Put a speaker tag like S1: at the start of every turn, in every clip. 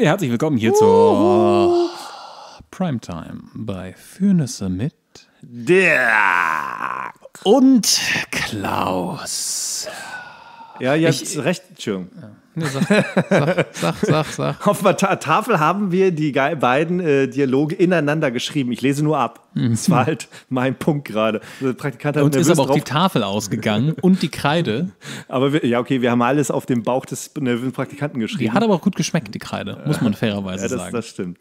S1: Herzlich willkommen hier uh. zur Primetime bei Fürnisse mit
S2: der und Klaus. Ja, ihr habt recht, Entschuldigung. Ja. Nee, sag, sag, sag, sag, sag. Auf der Tafel haben wir die beiden äh, Dialoge ineinander geschrieben. Ich lese nur ab. Mhm. Das war halt mein Punkt gerade. Der Praktikant hat Uns ist aber auch drauf. die Tafel ausgegangen und die Kreide. Aber wir, ja, okay, wir haben alles auf dem Bauch des nervösen Praktikanten geschrieben. Die hat aber auch
S1: gut geschmeckt, die Kreide, muss man fairerweise ja, das, sagen. Das
S2: stimmt.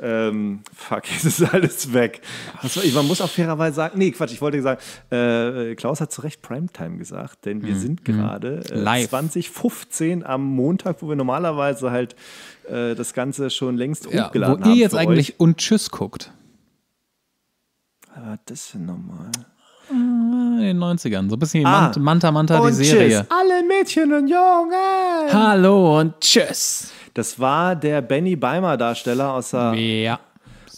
S2: Ähm, fuck, es ist alles weg. Also, man muss auch fairerweise sagen, nee, Quatsch, ich wollte sagen, äh, Klaus hat zu Recht Primetime gesagt, denn wir mhm. sind mhm. gerade äh, 2015 am Montag, wo wir normalerweise halt äh, das Ganze schon längst ja, hochgeladen wo haben. Wo ihr jetzt eigentlich euch. und Tschüss guckt. Was war das denn nochmal? Ah,
S1: in den 90ern, so ein bisschen ah, Manta Manta, und die Serie. Tschüss,
S2: alle Mädchen und Jungen. Hallo und tschüss. Das war der Benny Beimer Darsteller aus der. Ja.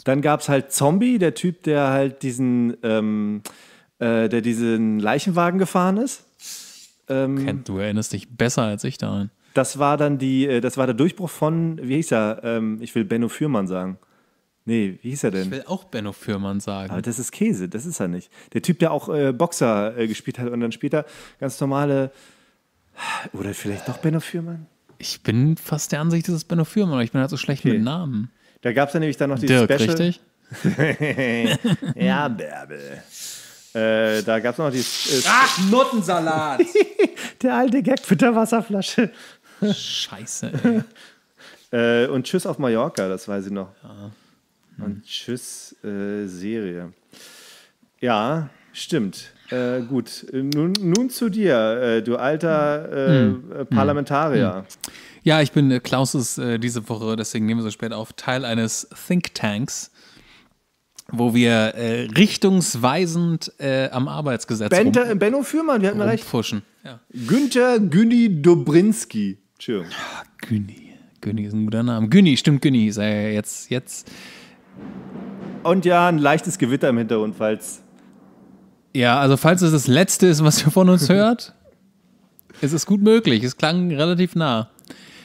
S2: Dann gab es halt Zombie, der Typ, der halt diesen, ähm, äh, der diesen Leichenwagen gefahren ist. Ähm, du erinnerst dich besser als ich daran. Das war dann die, äh, das war der Durchbruch von, wie hieß er? Ähm, ich will Benno Fürmann sagen. Nee, wie hieß er denn? Ich will auch Benno Fürmann sagen. Aber das ist Käse, das ist er nicht. Der Typ, der auch äh, Boxer äh, gespielt hat und dann später ganz normale. Oder vielleicht doch Benno Fürmann? Ich bin fast der Ansicht,
S1: das ist Benno Fürmann, aber ich bin halt so schlecht okay. mit Namen.
S2: Da gab es ja nämlich dann noch dieses Dirk, Special. richtig? ja, Bärbel. Äh, da gab es noch die. Äh, Ach, Nuttensalat! der alte Gag mit der Wasserflasche. Scheiße, ey. äh, und Tschüss auf Mallorca, das weiß ich noch. Ja. Hm. Und Tschüss äh, Serie. Ja, stimmt. Äh, gut, äh, nun, nun, zu dir, äh, du alter äh, hm. hm. Parlamentarier. Hm.
S1: Ja, ich bin, Klaus ist diese Woche, deswegen nehmen wir so spät auf, Teil eines Think Tanks wo wir äh, richtungsweisend äh, am Arbeitsgesetz Bente,
S2: rum, Benno Fürmann, wir hatten recht. Ja. Günther Günni Dobrinski. Tschö. Günni.
S1: Günni ist ein guter Name. Günni, stimmt, Günni. Sei jetzt, jetzt.
S2: Und ja, ein leichtes Gewitter im Hintergrund, falls.
S1: Ja, also falls es das Letzte ist, was ihr von uns hört, es ist gut möglich. Es klang relativ nah.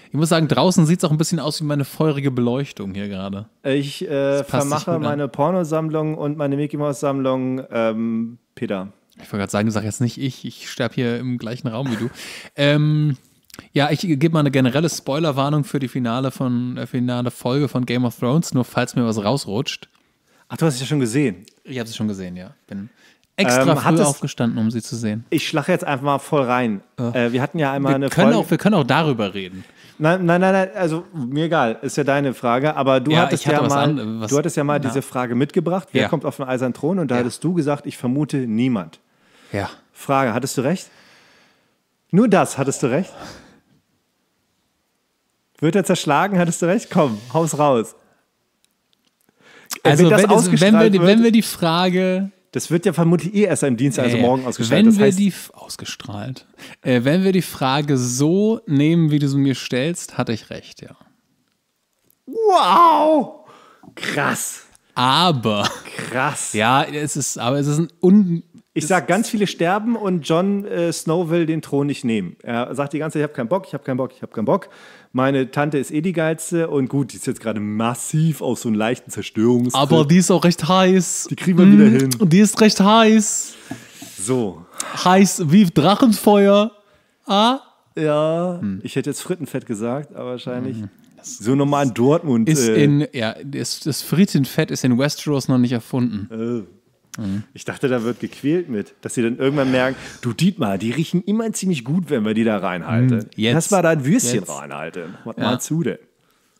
S1: Ich muss sagen, draußen sieht es auch ein bisschen aus wie meine feurige Beleuchtung hier gerade.
S2: Ich äh, vermache meine Pornosammlung und meine Mickey Mouse-Sammlung ähm, Peter.
S1: Ich wollte gerade sagen, du sagst jetzt nicht ich, ich sterbe hier im gleichen Raum wie du. ähm, ja, ich gebe mal eine generelle Spoilerwarnung für die finale, von, äh, finale Folge von Game of Thrones, nur falls mir was rausrutscht. Ach, du hast es ja schon gesehen. Ich habe es schon gesehen, ja. Bin extra ähm, früh aufgestanden, um sie zu sehen.
S2: Ich schlache jetzt einfach mal voll rein. Äh, wir hatten ja einmal wir eine können Folge. Auch, wir
S1: können auch darüber reden.
S2: Nein, nein, nein, nein, also mir egal, ist ja deine Frage, aber du, ja, hattest, ja mal, an, was, du hattest ja mal na. diese Frage mitgebracht, wer ja. kommt auf den eisernen Thron und da ja. hattest du gesagt, ich vermute niemand. Ja. Frage, hattest du recht? Nur das, hattest du recht? Wird er zerschlagen, hattest du recht? Komm, haus raus. Äh, also, wenn, das wenn, wir, wird, wenn
S1: wir die Frage.
S2: Das wird ja vermutlich eh erst am Dienstag, also morgen ausgestrahlt. Wenn das wir heißt, die
S1: ausgestrahlt. Äh, wenn wir die Frage so nehmen, wie du sie mir stellst, hatte ich recht, ja. Wow!
S2: Krass. Aber. Krass. Ja, es ist, aber es ist ein un, ich sag, ganz viele sterben und Jon äh, Snow will den Thron nicht nehmen. Er sagt die ganze Zeit, ich habe keinen Bock, ich habe keinen Bock, ich habe keinen Bock meine Tante ist eh die geilste und gut, die ist jetzt gerade massiv auf so einen leichten Zerstörungs. Aber die ist auch recht heiß. Die kriegen wir mm, wieder mhm. hin. Die ist recht heiß. So. Heiß wie
S1: Drachenfeuer.
S2: Ah. Ja, hm. ich hätte jetzt Frittenfett gesagt, aber wahrscheinlich. Hm. So normal in Dortmund. Ist äh, in, ja, das,
S1: das Frittenfett ist in Westeros noch nicht erfunden.
S2: Äh. Mhm. Ich dachte, da wird gequält mit, dass sie dann irgendwann merken, du Dietmar, die riechen immer ziemlich gut, wenn wir die da reinhalten. Mhm. Jetzt. Lass mal da Würstchen Jetzt. reinhalten. Was ja. meinst du denn?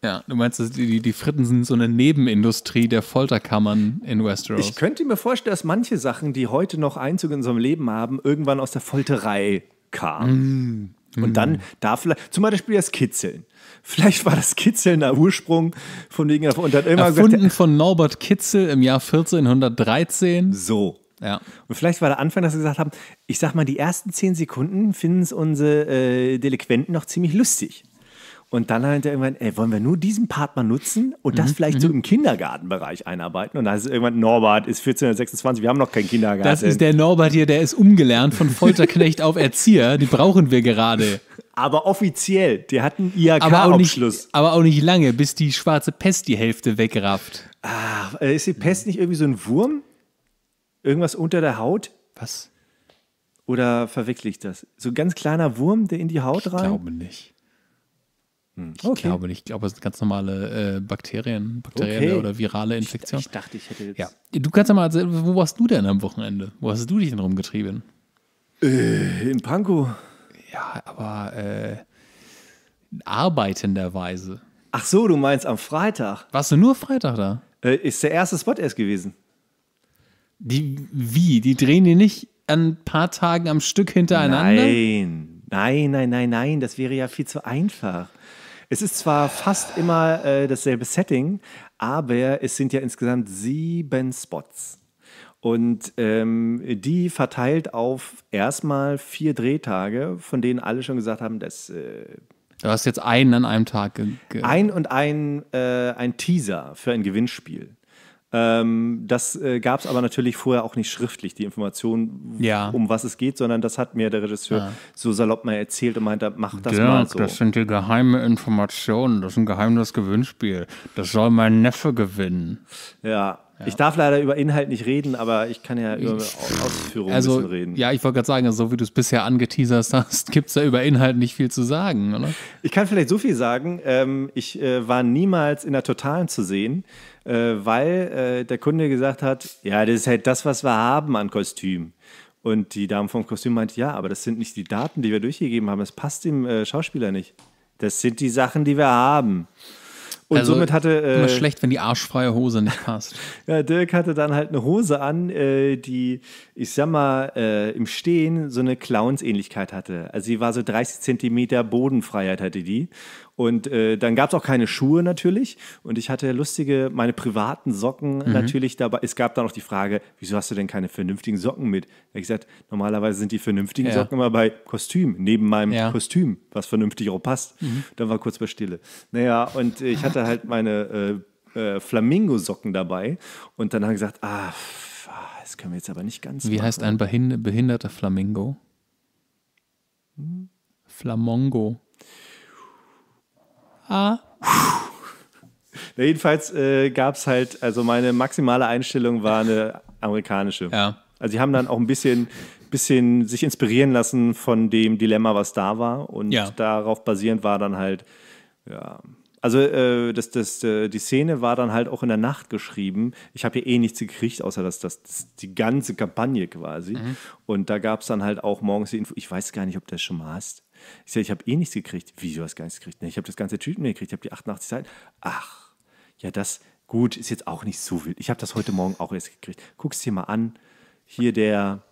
S1: Ja, du meinst, die, die Fritten sind so eine Nebenindustrie der Folterkammern in Westeros. Ich
S2: könnte mir vorstellen, dass manche Sachen, die heute noch Einzug in unserem Leben haben, irgendwann aus der Folterei kamen. Mm. Und dann mhm. da vielleicht, zum Beispiel das Kitzeln vielleicht war das Kitzeln der Ursprung von wegen und hat immer Erfunden gesagt,
S1: von Norbert Kitzel im Jahr
S2: 1413. So. Ja. Und vielleicht war der Anfang, dass sie gesagt haben, ich sag mal, die ersten zehn Sekunden finden es unsere äh, Delinquenten noch ziemlich lustig. Und dann hat er irgendwann, ey, wollen wir nur diesen Part mal nutzen und das mhm, vielleicht mhm. so im Kindergartenbereich einarbeiten? Und dann ist es irgendwann, Norbert ist 1426, wir haben noch keinen Kindergarten. Das ist
S1: der Norbert hier, der ist umgelernt von Folterknecht auf Erzieher, die brauchen wir gerade.
S2: Aber offiziell, die hatten iak abschluss
S1: Aber, aber, auch nicht lange, bis die schwarze Pest die Hälfte wegrafft.
S2: Ah, ist die Pest nicht irgendwie so ein Wurm? Irgendwas unter der Haut? Was? Oder verwickle ich das? So ein ganz kleiner Wurm, der in die Haut ich rein? Ich glaube nicht. Hm, ich okay. glaube nicht.
S1: Ich glaube, es sind ganz normale äh, Bakterien, bakterielle okay. oder virale Infektionen. Ich, ich, dachte, ich hätte jetzt. Ja. Du kannst ja mal wo warst du denn am Wochenende? Wo hast du dich denn rumgetrieben? Äh, in
S2: Pankow. Ja, aber äh, arbeitenderweise. Ach so, du meinst am Freitag. Warst du nur Freitag da? Äh, ist der erste Spot erst gewesen. Die, wie? Die drehen die nicht an ein paar Tagen am Stück hintereinander? Nein, nein, nein, nein, nein. Das wäre ja viel zu einfach. Es ist zwar fast immer äh, dasselbe Setting, aber es sind ja insgesamt sieben Spots. Und ähm, die verteilt auf erstmal vier Drehtage, von denen alle schon gesagt haben, dass. Äh, du hast jetzt einen
S1: an einem Tag.
S2: ein und ein, äh, ein Teaser für ein Gewinnspiel. Ähm, das äh, gab es aber natürlich vorher auch nicht schriftlich, die Information, ja. um was es geht, sondern das hat mir der Regisseur ja. so salopp mal erzählt und meinte, mach das ja, mal so. Das
S1: sind die geheime Informationen, das ist ein geheimes Gewinnspiel. Das soll mein Neffe gewinnen.
S2: Ja, ja. Ich darf leider über Inhalt nicht reden, aber ich kann ja über Ausführungen also, ein reden.
S1: Ja, ich wollte gerade sagen, so wie du es bisher
S2: angeteasert hast, gibt es da über Inhalt nicht viel zu sagen, oder? Ich kann vielleicht so viel sagen. Ähm, ich äh, war niemals in der Totalen zu sehen, äh, weil äh, der Kunde gesagt hat, ja, das ist halt das, was wir haben an Kostüm. Und die Dame vom Kostüm meinte: ja, aber das sind nicht die Daten, die wir durchgegeben haben. Das passt dem äh, Schauspieler nicht. Das sind die Sachen, die wir haben. Und also, somit hatte. Äh, immer schlecht, wenn die arschfreie Hose nicht passt. ja, Dirk hatte dann halt eine Hose an, äh, die, ich sag mal, äh, im Stehen so eine Clownsähnlichkeit hatte. Also sie war so 30 Zentimeter Bodenfreiheit hatte die. Und äh, dann gab es auch keine Schuhe natürlich. Und ich hatte lustige, meine privaten Socken mhm. natürlich dabei. Es gab dann auch die Frage, wieso hast du denn keine vernünftigen Socken mit? Da habe ich gesagt, normalerweise sind die vernünftigen ja. Socken immer bei Kostüm, neben meinem ja. Kostüm, was vernünftig auch passt. Mhm. Dann war kurz bei Stille. Naja, und äh, ich hatte halt meine äh, äh, Flamingo-Socken dabei. Und dann haben gesagt, ah, ah, das können wir jetzt aber nicht ganz. Wie machen. heißt ein
S1: behinderter Flamingo? Hm? Flamongo
S2: ah. Na, jedenfalls äh, gab es halt, also meine maximale Einstellung war eine amerikanische. Ja. Also sie haben dann auch ein bisschen, bisschen sich inspirieren lassen von dem Dilemma, was da war. Und ja. darauf basierend war dann halt, ja. Also äh, das, das, äh, die Szene war dann halt auch in der Nacht geschrieben. Ich habe hier eh nichts gekriegt, außer dass das, das die ganze Kampagne quasi. Mhm. Und da gab es dann halt auch morgens die Info. Ich weiß gar nicht, ob du das schon mal hast. Ich sage, ich habe eh nichts gekriegt. Wieso hast du gar nichts gekriegt? Ich habe das ganze Tüten gekriegt, ich habe die 88 Seiten. Ach, ja, das, gut, ist jetzt auch nicht so wild. Ich habe das heute Morgen auch erst gekriegt. Guck es dir mal an. Hier der,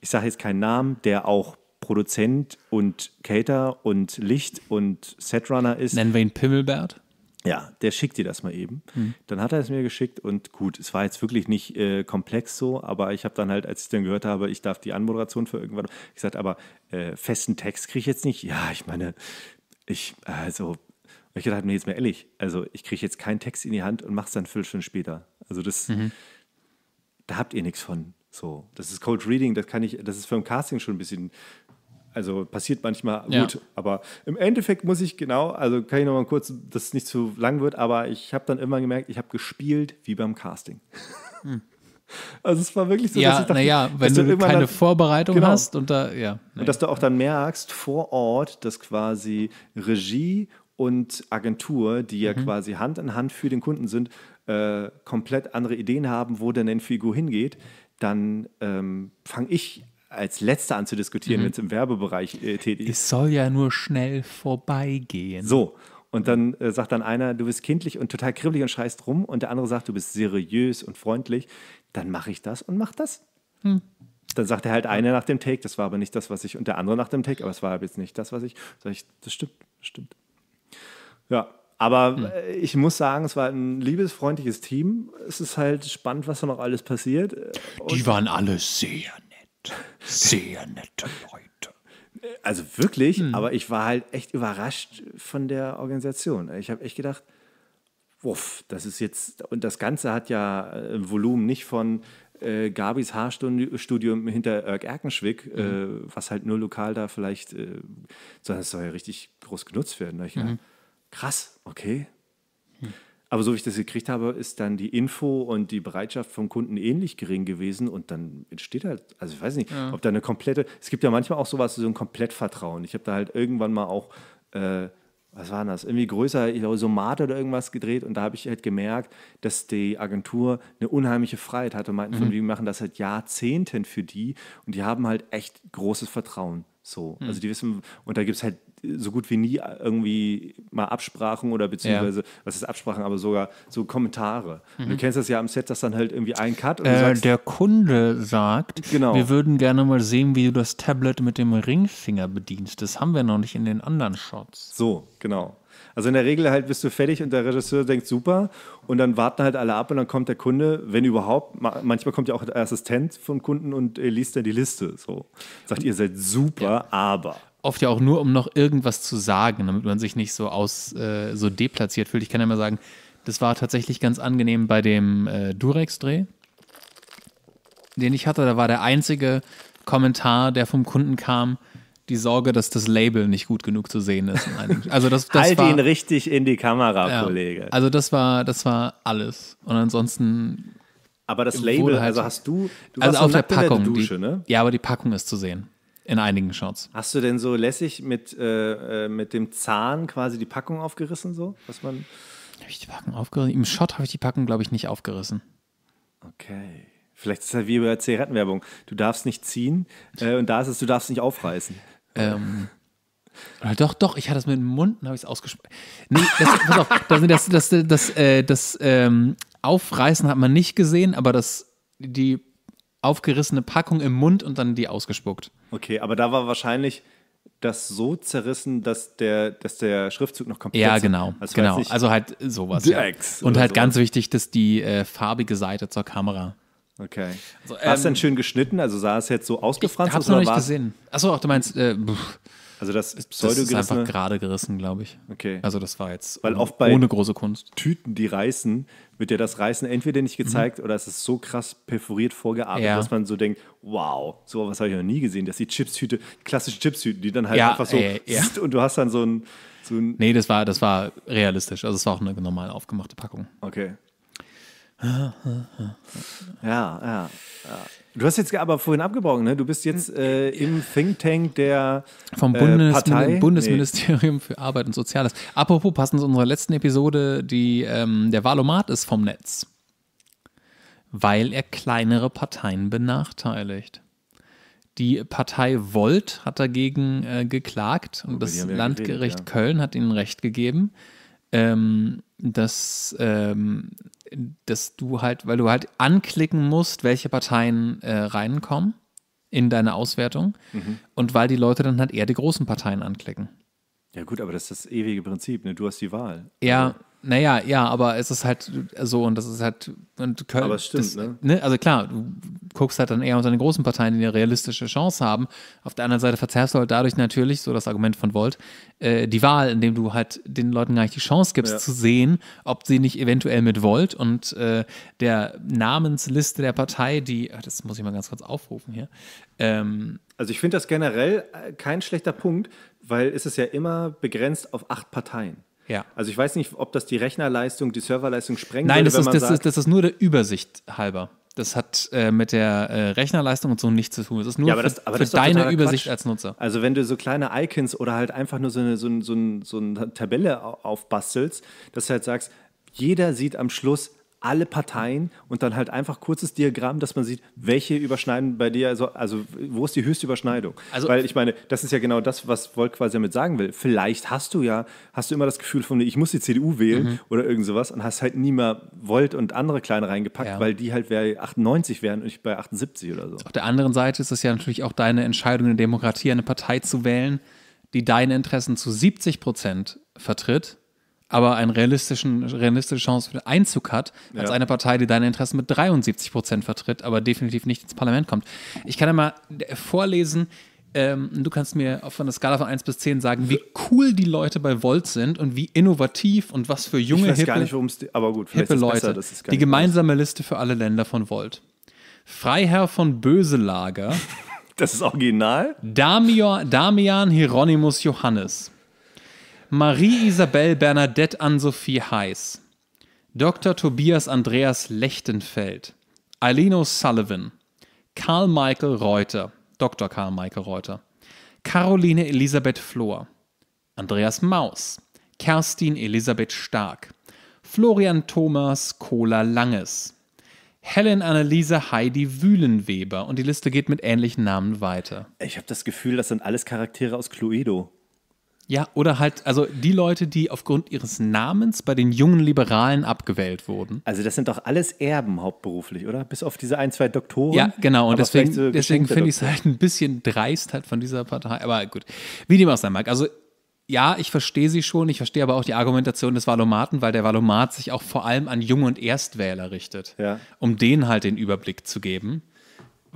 S2: ich sage jetzt keinen Namen, der auch Produzent und Cater und Licht und Setrunner ist. Nennen wir ihn Pimmelbert? Ja, der schickt dir das mal eben. Mhm. Dann hat er es mir geschickt und gut, es war jetzt wirklich nicht äh, komplex so, aber ich habe dann halt, als ich dann gehört habe, ich darf die Anmoderation für irgendwann, ich gesagt, aber äh, festen Text kriege ich jetzt nicht. Ja, ich meine, ich, also, ich dachte mir jetzt mal ehrlich, also ich kriege jetzt keinen Text in die Hand und mache es dann Viertelstunde später. Also das, mhm. da habt ihr nichts von. So, das ist Cold Reading, das kann ich, das ist für ein Casting schon ein bisschen also passiert manchmal ja. gut, aber im Endeffekt muss ich genau, also kann ich nochmal kurz, dass es nicht zu lang wird, aber ich habe dann immer gemerkt, ich habe gespielt wie beim Casting. Hm.
S1: Also es war wirklich so, ja, dass ich dachte, naja, wenn du, keine dann, Vorbereitung genau, hast und da, ja.
S2: Nee. Und dass du auch dann merkst vor Ort, dass quasi Regie und Agentur, die ja mhm. quasi Hand in Hand für den Kunden sind, äh, komplett andere Ideen haben, wo denn eine Figur hingeht, dann ähm, fange ich als letzter anzudiskutieren, mhm. wenn es im Werbebereich äh, tätig ist. Es soll ja nur schnell vorbeigehen. So. Und dann äh, sagt dann einer, du bist kindlich und total kribbelig und schreist rum. Und der andere sagt, du bist seriös und freundlich. Dann mache ich das und mach das. Hm. Dann sagt er halt einer nach dem Take, das war aber nicht das, was ich. Und der andere nach dem Take, aber es war jetzt nicht das, was ich. Sag ich, das stimmt, das stimmt. Ja, aber hm. Äh, ich muss sagen, es war ein liebes, freundliches Team. Es ist halt spannend, was da noch alles passiert. Und Die waren alle sehr sehr nette Leute. Also wirklich, hm. aber ich war halt echt überrascht von der Organisation. Ich habe echt gedacht, wuff, das ist jetzt, und das Ganze hat ja äh, ein Volumen nicht von äh, Gabis Haarstudium hinter Erk Erkenschwick, äh, mhm. äh, was halt nur lokal da vielleicht, äh, sondern es soll ja richtig groß genutzt werden. ich mhm. gedacht, krass, okay, aber so wie ich das gekriegt habe, ist dann die Info und die Bereitschaft vom Kunden ähnlich gering gewesen und dann entsteht halt, also ich weiß nicht, ja. ob da eine komplette, es gibt ja manchmal auch sowas, so ein Komplettvertrauen. Ich habe da halt irgendwann mal auch, äh, was war das, irgendwie größer, ich glaube, so Somat oder irgendwas gedreht und da habe ich halt gemerkt, dass die Agentur eine unheimliche Freiheit hatte, und meinten mhm. wir machen das seit Jahrzehnten für die und die haben halt echt großes Vertrauen. So, mhm. also die wissen, und da gibt es halt so gut wie nie äh, irgendwie mal Absprachen oder beziehungsweise, ja. was ist Absprachen, aber sogar so Kommentare. Mhm. Du kennst das ja am Set, dass dann halt irgendwie ein Cut und äh, sagst, Der
S1: Kunde sagt, genau. wir würden gerne mal sehen, wie du das Tablet mit dem
S2: Ringfinger bedienst. Das haben wir noch nicht in den anderen Shots. So, genau. Also in der Regel halt bist du fertig und der Regisseur denkt super und dann warten halt alle ab und dann kommt der Kunde, wenn überhaupt, manchmal kommt ja auch der Assistent vom Kunden und äh, liest dann die Liste so. Sagt, ihr seid super, ja.
S1: aber oft ja auch nur, um noch irgendwas zu sagen, damit man sich nicht so aus äh, so deplatziert fühlt. Ich kann ja mal sagen, das war tatsächlich ganz angenehm bei dem äh, Durex-Dreh, den ich hatte. Da war der einzige Kommentar, der vom Kunden kam, die Sorge, dass das Label nicht gut genug zu sehen ist. Also das, das halt war, ihn
S2: richtig in die Kamera, ja, Kollege.
S1: Also das war, das war alles. Und ansonsten.
S2: Aber das Label, also hast du, du also auf der Packung, der Dusche, die, ne? Ja, aber die
S1: Packung ist zu sehen. In einigen
S2: Shots. Hast du denn so lässig mit, äh, äh, mit dem Zahn quasi die Packung aufgerissen, so? Was man.
S1: Habe ich die Packung aufgerissen? Im Shot habe ich die Packung, glaube ich, nicht aufgerissen.
S2: Okay. Vielleicht ist das wie bei der Zigarettenwerbung. Du darfst nicht ziehen äh, und da ist es, du darfst nicht aufreißen. Ähm.
S1: Oder doch, doch, ich hatte es mit dem Mund, dann habe ich es ausgesprochen. Nee, das, pass auf, das, das, das, das, äh, das ähm, Aufreißen hat man nicht gesehen, aber das, die aufgerissene Packung im Mund und dann die ausgespuckt.
S2: Okay, aber da war wahrscheinlich das so zerrissen, dass der, dass der Schriftzug noch komplett Ja, genau. Also, genau. also halt sowas. Ja. Und halt so. ganz
S1: wichtig, dass die äh, farbige Seite zur Kamera.
S2: Okay. Also, ähm, war es denn schön geschnitten? Also sah es jetzt so ausgefranst aus? Ich hab's noch nicht gesehen. Achso, ach, du meinst, äh, also das ist pseudo Das ist einfach ne? gerade gerissen, glaube ich. Okay. Also das war jetzt Weil oft bei ohne große Kunst. Tüten, die reißen, wird ja das Reißen entweder nicht mhm. gezeigt mhm. oder es ist so krass perforiert vorgearbeitet, ja. dass man so denkt, wow, so was habe ich noch nie gesehen, dass die Chipstüte, klassische Chipstüten, die dann halt ja, einfach so ey, äh, ja. und du hast dann so ein, so ein Nee, das war, das war realistisch. Also es war auch eine normal aufgemachte Packung. Okay. Ja, ja, ja. Du hast jetzt aber vorhin abgebrochen, ne? Du bist jetzt äh, im Think Tank der vom äh, Bundes äh, Bundesministerium
S1: nee. für Arbeit und Soziales. Apropos, passend zu unserer letzten Episode, die, ähm, der Wahlomat ist vom Netz, weil er kleinere Parteien benachteiligt. Die Partei Volt hat dagegen äh, geklagt und oh, das Landgericht geredet, ja. Köln hat ihnen Recht gegeben, ähm, dass ähm, dass du halt, weil du halt anklicken musst, welche Parteien äh, reinkommen in deine Auswertung mhm. und weil die Leute dann halt eher die großen Parteien anklicken.
S2: Ja gut, aber das ist das ewige Prinzip, ne? du hast die Wahl.
S1: Ja, also, naja, ja, aber es ist halt so und das ist halt.
S2: Und Köln, aber es stimmt, das, ne?
S1: ne? Also klar, du guckst halt dann eher unter den großen Parteien, die eine realistische Chance haben. Auf der anderen Seite verzerrst du halt dadurch natürlich, so das Argument von Volt, äh, die Wahl, indem du halt den Leuten gar nicht die Chance gibst, ja. zu sehen, ob sie nicht eventuell mit Volt und äh, der Namensliste
S2: der Partei, die. Ach, das muss ich mal ganz kurz aufrufen hier. Ähm, also ich finde das generell äh, kein schlechter Punkt, weil es ist ja immer begrenzt auf acht Parteien. Ja. Also ich weiß nicht, ob das die Rechnerleistung, die Serverleistung sprengt. Nein, würde, das, ist, das, sagt, ist, das ist
S1: nur der Übersicht halber. Das hat äh, mit der äh, Rechnerleistung und so nichts zu tun. Das ist nur ja, das, für, für deine Übersicht Quatsch. als Nutzer.
S2: Also wenn du so kleine Icons oder halt einfach nur so eine, so, so, so eine Tabelle aufbastelst, dass du halt sagst, jeder sieht am Schluss, alle Parteien und dann halt einfach kurzes Diagramm, dass man sieht, welche überschneiden bei dir, also, also wo ist die höchste Überschneidung? Also, Weil ich meine, das ist ja genau das, was Volt quasi damit sagen will. Vielleicht hast du ja, hast du immer das Gefühl von, ich muss die CDU wählen mhm. oder irgend sowas und hast halt nie mehr Volt und andere kleine reingepackt, ja. weil die halt bei 98 wären und ich bei 78 oder so. Auf der anderen Seite ist es ja natürlich auch deine Entscheidung in der Demokratie, eine
S1: Partei zu wählen, die deine Interessen zu 70 Prozent vertritt aber eine realistische Chance für Einzug hat, als eine Partei, die deine Interessen mit 73 Prozent vertritt, aber definitiv nicht ins Parlament kommt. Ich kann ja mal äh, vorlesen, ähm, du kannst mir auf einer Skala von 1 bis 10 sagen, wie cool die Leute bei Volt sind und wie innovativ und was für junge, ich weiß hippe, gar nicht, die, aber gut, hippe Leute. Besser, die gemeinsame groß. Liste für alle Länder von Volt. Freiherr von Böselager. Das ist original? Damian, Damian Hieronymus Johannes. Marie-Isabel Bernadette Ann-Sophie Heiß, Dr. Tobias Andreas Lechtenfeld, Alino Sullivan, Karl Michael Reuter, Dr. Karl Michael Reuter, Caroline Elisabeth Flohr. Andreas Maus, Kerstin Elisabeth Stark, Florian Thomas Kohler Langes, Helen Anneliese Heidi Wühlenweber und die Liste geht mit ähnlichen Namen weiter. Ich habe das Gefühl, das sind alles Charaktere aus Cluedo. Ja, oder halt, also die Leute, die aufgrund ihres Namens
S2: bei den jungen Liberalen abgewählt wurden. Also das sind doch alles Erben hauptberuflich, oder? Bis auf diese ein, zwei Doktoren. Ja, genau. Und deswegen, so deswegen finde ich es halt
S1: ein bisschen dreist halt von dieser Partei. Aber gut, wie dem auch sein mag. Also ja, ich verstehe sie schon. Ich verstehe aber auch die Argumentation des Valomaten, weil der Valomat sich auch vor allem an Jung- und Erstwähler richtet, ja. um denen halt den
S2: Überblick zu geben.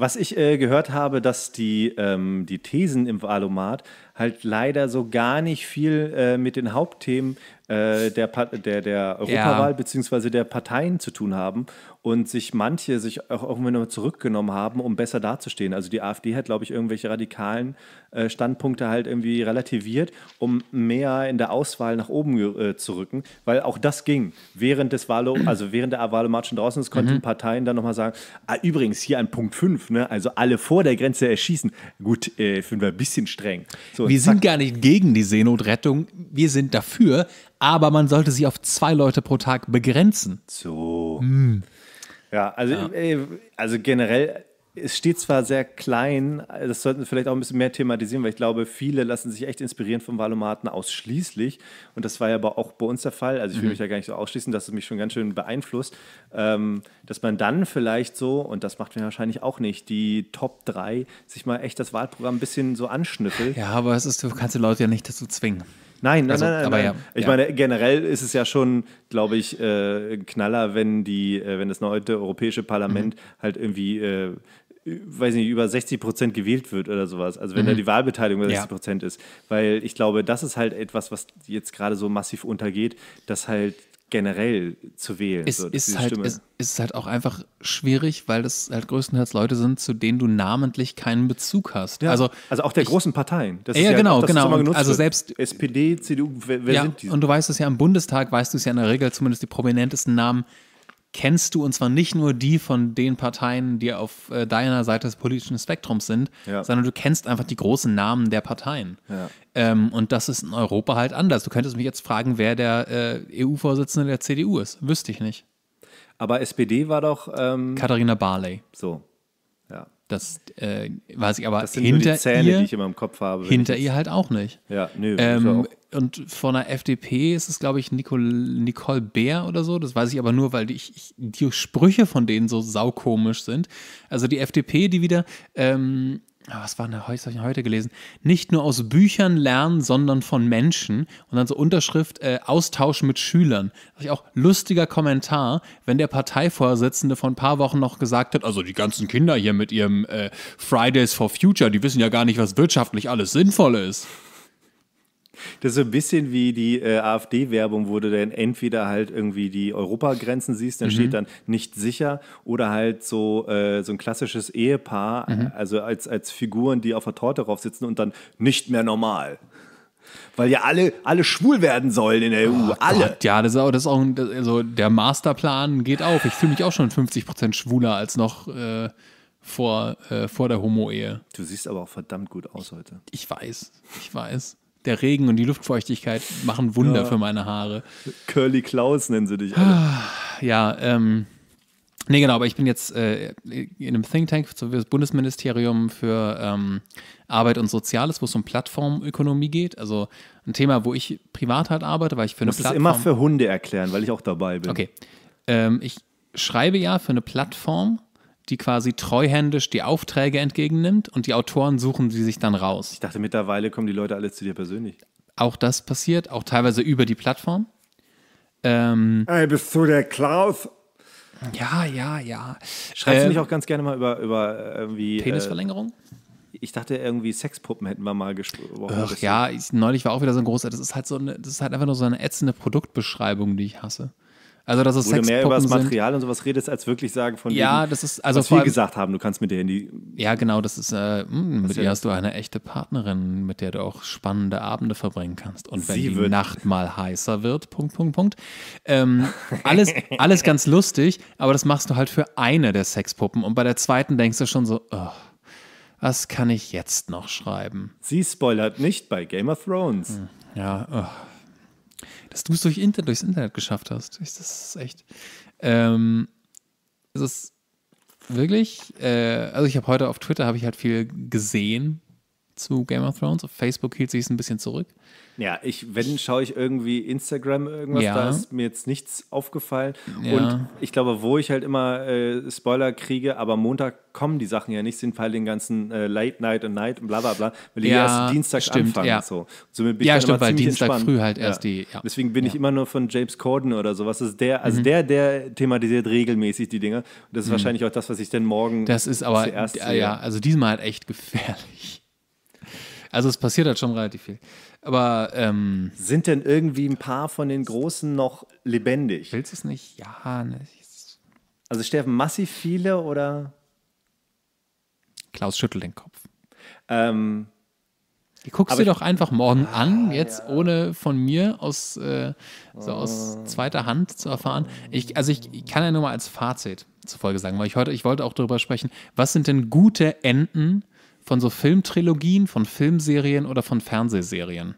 S2: Was ich äh, gehört habe, dass die, ähm, die Thesen im Wahlomat halt leider so gar nicht viel äh, mit den Hauptthemen äh, der, der, der Europawahl ja. bzw. der Parteien zu tun haben und sich manche sich auch irgendwann noch zurückgenommen haben, um besser dazustehen. Also die AfD hat, glaube ich, irgendwelche radikalen äh, Standpunkte halt irgendwie relativiert, um mehr in der Auswahl nach oben äh, zu rücken, weil auch das ging. Während des Wahlo, also während der Wahlomat schon draußen ist, konnten mhm. Parteien dann nochmal sagen, ah, übrigens hier an Punkt 5, ne, also alle vor der Grenze erschießen. Gut, äh, finden wir ein bisschen streng. So, wir sind gar nicht gegen die Seenotrettung, wir sind dafür, aber man sollte
S1: sie auf zwei Leute pro Tag begrenzen.
S2: So. Mhm. Ja, also, ja. Äh, also generell, es steht zwar sehr klein, das sollten wir vielleicht auch ein bisschen mehr thematisieren, weil ich glaube, viele lassen sich echt inspirieren vom Valomaten ausschließlich. Und das war ja aber auch bei uns der Fall. Also ich will mhm. mich ja gar nicht so ausschließen, dass es mich schon ganz schön beeinflusst, ähm, dass man dann vielleicht so, und das macht man wahrscheinlich auch nicht, die Top 3 sich mal echt das Wahlprogramm ein bisschen so anschnüffelt. Ja,
S1: aber es ist, du kannst die Leute ja nicht dazu zwingen. Nein, also, nein, nein, aber nein. Ja, ich ja. meine,
S2: generell ist es ja schon, glaube ich, äh, ein Knaller, wenn die, äh, wenn das neue Europäische Parlament mhm. halt irgendwie äh, weiß nicht, über 60 Prozent gewählt wird oder sowas. Also wenn mhm. da die Wahlbeteiligung über 60 Prozent ist. Weil ich glaube, das ist halt etwas, was jetzt gerade so massiv untergeht, dass halt generell zu wählen. Es, so, ist, halt, es
S1: ist halt auch einfach schwierig, weil das halt größtenteils Leute sind, zu denen du namentlich keinen Bezug hast. Ja, also, also auch der ich, großen Parteien. Das ja, ist ja genau, auch, genau. also wird.
S2: selbst SPD, CDU, wer, wer ja, sind
S1: die? Und du weißt es ja im Bundestag, weißt du es ja in der Regel zumindest die prominentesten Namen kennst du und zwar nicht nur die von den Parteien, die auf äh, deiner Seite des politischen Spektrums sind, ja. sondern du kennst einfach die großen Namen der Parteien. Ja. Ähm, und das ist in Europa halt anders. Du könntest mich jetzt fragen, wer der äh, EU-Vorsitzende der CDU ist. Wüsste ich nicht.
S2: Aber SPD war doch. Ähm, Katharina Barley. So. Ja. Das äh, weiß ich aber. Das sind hinter die Zähne, ihr, die ich immer im Kopf habe. Hinter ihr
S1: halt auch nicht. Ja, nö. Ähm, und von der FDP ist es, glaube ich, Nicole, Nicole Bär oder so. Das weiß ich aber nur, weil die, ich, die Sprüche von denen so saukomisch sind. Also die FDP, die wieder, ähm, ah, was war denn heute, ich heute gelesen? Nicht nur aus Büchern lernen, sondern von Menschen. Und dann so Unterschrift äh, Austausch mit Schülern. Also auch lustiger Kommentar, wenn der Parteivorsitzende vor ein paar Wochen noch gesagt hat, also die ganzen Kinder hier mit ihrem äh, Fridays for Future, die wissen ja gar nicht, was wirtschaftlich alles
S2: sinnvoll ist. Das ist so ein bisschen wie die äh, AfD-Werbung, wo du dann entweder halt irgendwie die Europagrenzen siehst, dann mhm. steht dann nicht sicher oder halt so, äh, so ein klassisches Ehepaar, mhm. also als, als Figuren, die auf der Torte drauf sitzen und dann nicht mehr normal. Weil ja alle, alle schwul werden sollen in der EU. Oh e alle. Gott, ja,
S1: das ist auch, das ist auch das, also der Masterplan geht auf. Ich fühle mich auch schon 50% schwuler als noch äh, vor, äh, vor der Homo-Ehe. Du siehst aber auch verdammt gut aus heute. Ich weiß, ich weiß der Regen und die Luftfeuchtigkeit machen Wunder ja. für meine Haare.
S2: Curly Klaus nennen sie dich alle.
S1: Ja, ähm. Nee, genau, aber ich bin jetzt äh, in einem Think Tank so wie das Bundesministerium für ähm, Arbeit und Soziales, wo es um Plattformökonomie geht. Also ein Thema, wo ich privat halt arbeite, weil ich für eine Plattform. Du musst es immer für Hunde erklären, weil ich auch dabei bin. Okay. Ähm, ich schreibe ja für eine Plattform, die quasi treuhändisch die Aufträge entgegennimmt und die Autoren suchen sie sich dann raus. Ich dachte, mittlerweile kommen die Leute alle zu dir persönlich. Auch das passiert, auch teilweise über die Plattform. Ähm,
S2: Ey, bist du der Klaus? Ja, ja, ja. Schreibst ähm, du nicht auch ganz gerne mal über, über äh, irgendwie. Äh, Penisverlängerung? Äh, ich dachte irgendwie Sexpuppen hätten wir mal gesprochen. Ach ja, ich,
S1: neulich war auch wieder so ein großer. Das ist halt so eine, das ist halt einfach nur so eine ätzende Produktbeschreibung, die ich hasse. Also, dass es Wo du mehr über das Material
S2: sind. und sowas redest, als wirklich sagen von Ja, wegen, das ist also was wir
S1: gesagt haben, du kannst mit der in die Ja, genau, das ist äh, mh, hm, mit ihr ja hast du eine echte Partnerin, mit der du auch spannende Abende verbringen kannst und wenn Sie die wird. Nacht mal heißer wird, Punkt Punkt Punkt. Ähm, alles alles ganz lustig, aber das machst du halt für eine der Sexpuppen und bei der zweiten denkst du schon so oh, was kann ich jetzt noch schreiben? Sie
S2: spoilert nicht bei Game of Thrones. Hm,
S1: ja, oh dass du es durch Inter durchs Internet geschafft hast. Ich, das ist echt. Ähm, es ist wirklich. Äh, also ich habe heute auf Twitter habe ich halt viel gesehen zu Game of Thrones. Auf Facebook hielt sich es ein bisschen zurück.
S2: Ja, ich, wenn, schaue ich irgendwie Instagram irgendwas, ja. da ist mir jetzt nichts aufgefallen. Ja. Und ich glaube, wo ich halt immer äh, Spoiler kriege, aber Montag kommen die Sachen ja nicht, sind halt den ganzen äh, Late Night und Night und bla bla bla, weil die ja, erst Dienstag stimmt, anfangen. Ja, so. Somit bin ja ich stimmt, weil Dienstag entspannt. früh halt erst die. Deswegen bin ich immer nur von James Corden oder sowas. Das ist der, also mhm. der, der thematisiert regelmäßig die Dinge. Und das ist mhm. wahrscheinlich auch das, was ich dann morgen. Das ist aber, zuerst ja,
S1: also diesmal halt echt gefährlich. Also es
S2: passiert halt schon relativ viel. Aber ähm, sind denn irgendwie ein paar von den Großen noch lebendig? Willst du es nicht? Ja, nicht. Also sterben massiv viele oder?
S1: Klaus schüttelt den Kopf. Ähm, die guckst du doch einfach morgen ah, an, jetzt ja. ohne von mir aus, äh, so aus oh. zweiter Hand zu erfahren. Ich, also ich, ich, kann ja nur mal als Fazit zufolge sagen, weil ich heute, ich wollte auch darüber sprechen, was sind denn gute Enden von so Filmtrilogien, von Filmserien oder von Fernsehserien.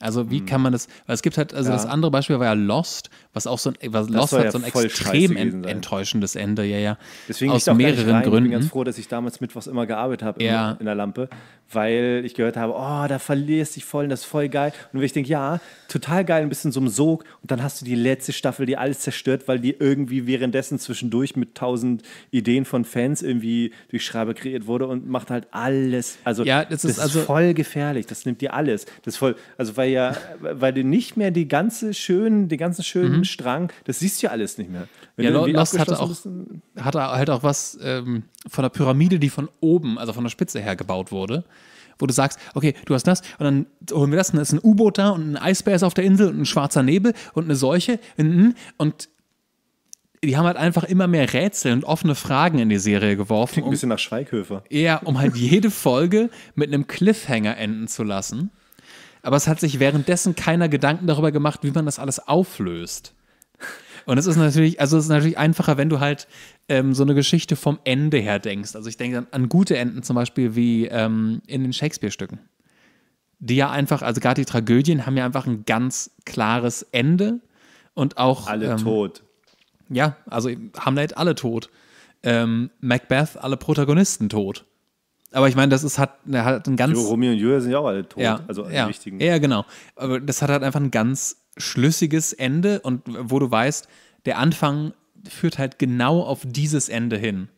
S1: Also wie hm. kann mhm. man das, weil es gibt halt, also ja. das andere Beispiel war ja Lost, was auch so ein, was Lost hat ja so ein extrem ent, enttäuschendes
S2: Ende, ja, ja. Deswegen aus ich mehreren rein. Gründen. Ich bin ganz froh, dass ich damals mittwochs immer gearbeitet habe ja. in der Lampe, weil ich gehört habe, oh, da verlierst du dich voll und das ist voll geil. Und ich denke, ja, total geil, ein bisschen so ein Sog. Und dann hast du die letzte Staffel, die alles zerstört, weil die irgendwie währenddessen zwischendurch mit tausend Ideen von Fans irgendwie durch Schreiber kreiert wurde und macht halt alles. Also ja, das, das ist, also, voll gefährlich. Das nimmt dir alles. Das ist voll, also weil weil ja, weil du nicht mehr die ganze schönen, den ganzen schönen mhm. Strang, das siehst du ja alles nicht mehr. Wenn ja, Lost hatte auch,
S1: hatte halt auch was ähm, von der Pyramide, die von oben, also von der Spitze her gebaut wurde wo du sagst, okay, du hast das und dann holen wir das und dann ist ein U-Boot da und ein Eisbär ist auf der Insel und ein schwarzer Nebel und eine Seuche und die haben halt einfach immer mehr Rätsel und offene Fragen in die Serie geworfen. Klingt ein bisschen nach
S2: Schweighöfer.
S1: Ja, um halt jede Folge mit einem Cliffhanger enden zu lassen aber es hat sich währenddessen keiner Gedanken darüber gemacht, wie man das alles auflöst. Und es ist natürlich, also es ist natürlich einfacher, wenn du halt ähm, so eine Geschichte vom Ende her denkst. Also ich denke an, an gute Enden zum Beispiel wie ähm, in den Shakespeare-Stücken. Die ja einfach, also gerade die Tragödien haben ja einfach ein ganz klares Ende und auch. Alle ähm, tot. Ja, also Hamlet alle tot. Ähm, Macbeth alle Protagonisten tot. Aber ich meine, das ist, hat, hat einen ganz. Romeo und Julia sind ja auch alle tot. Ja, also ja, wichtigen. Ja, genau. Aber das hat halt einfach ein ganz schlüssiges Ende und wo du weißt, der Anfang führt halt genau auf dieses Ende hin.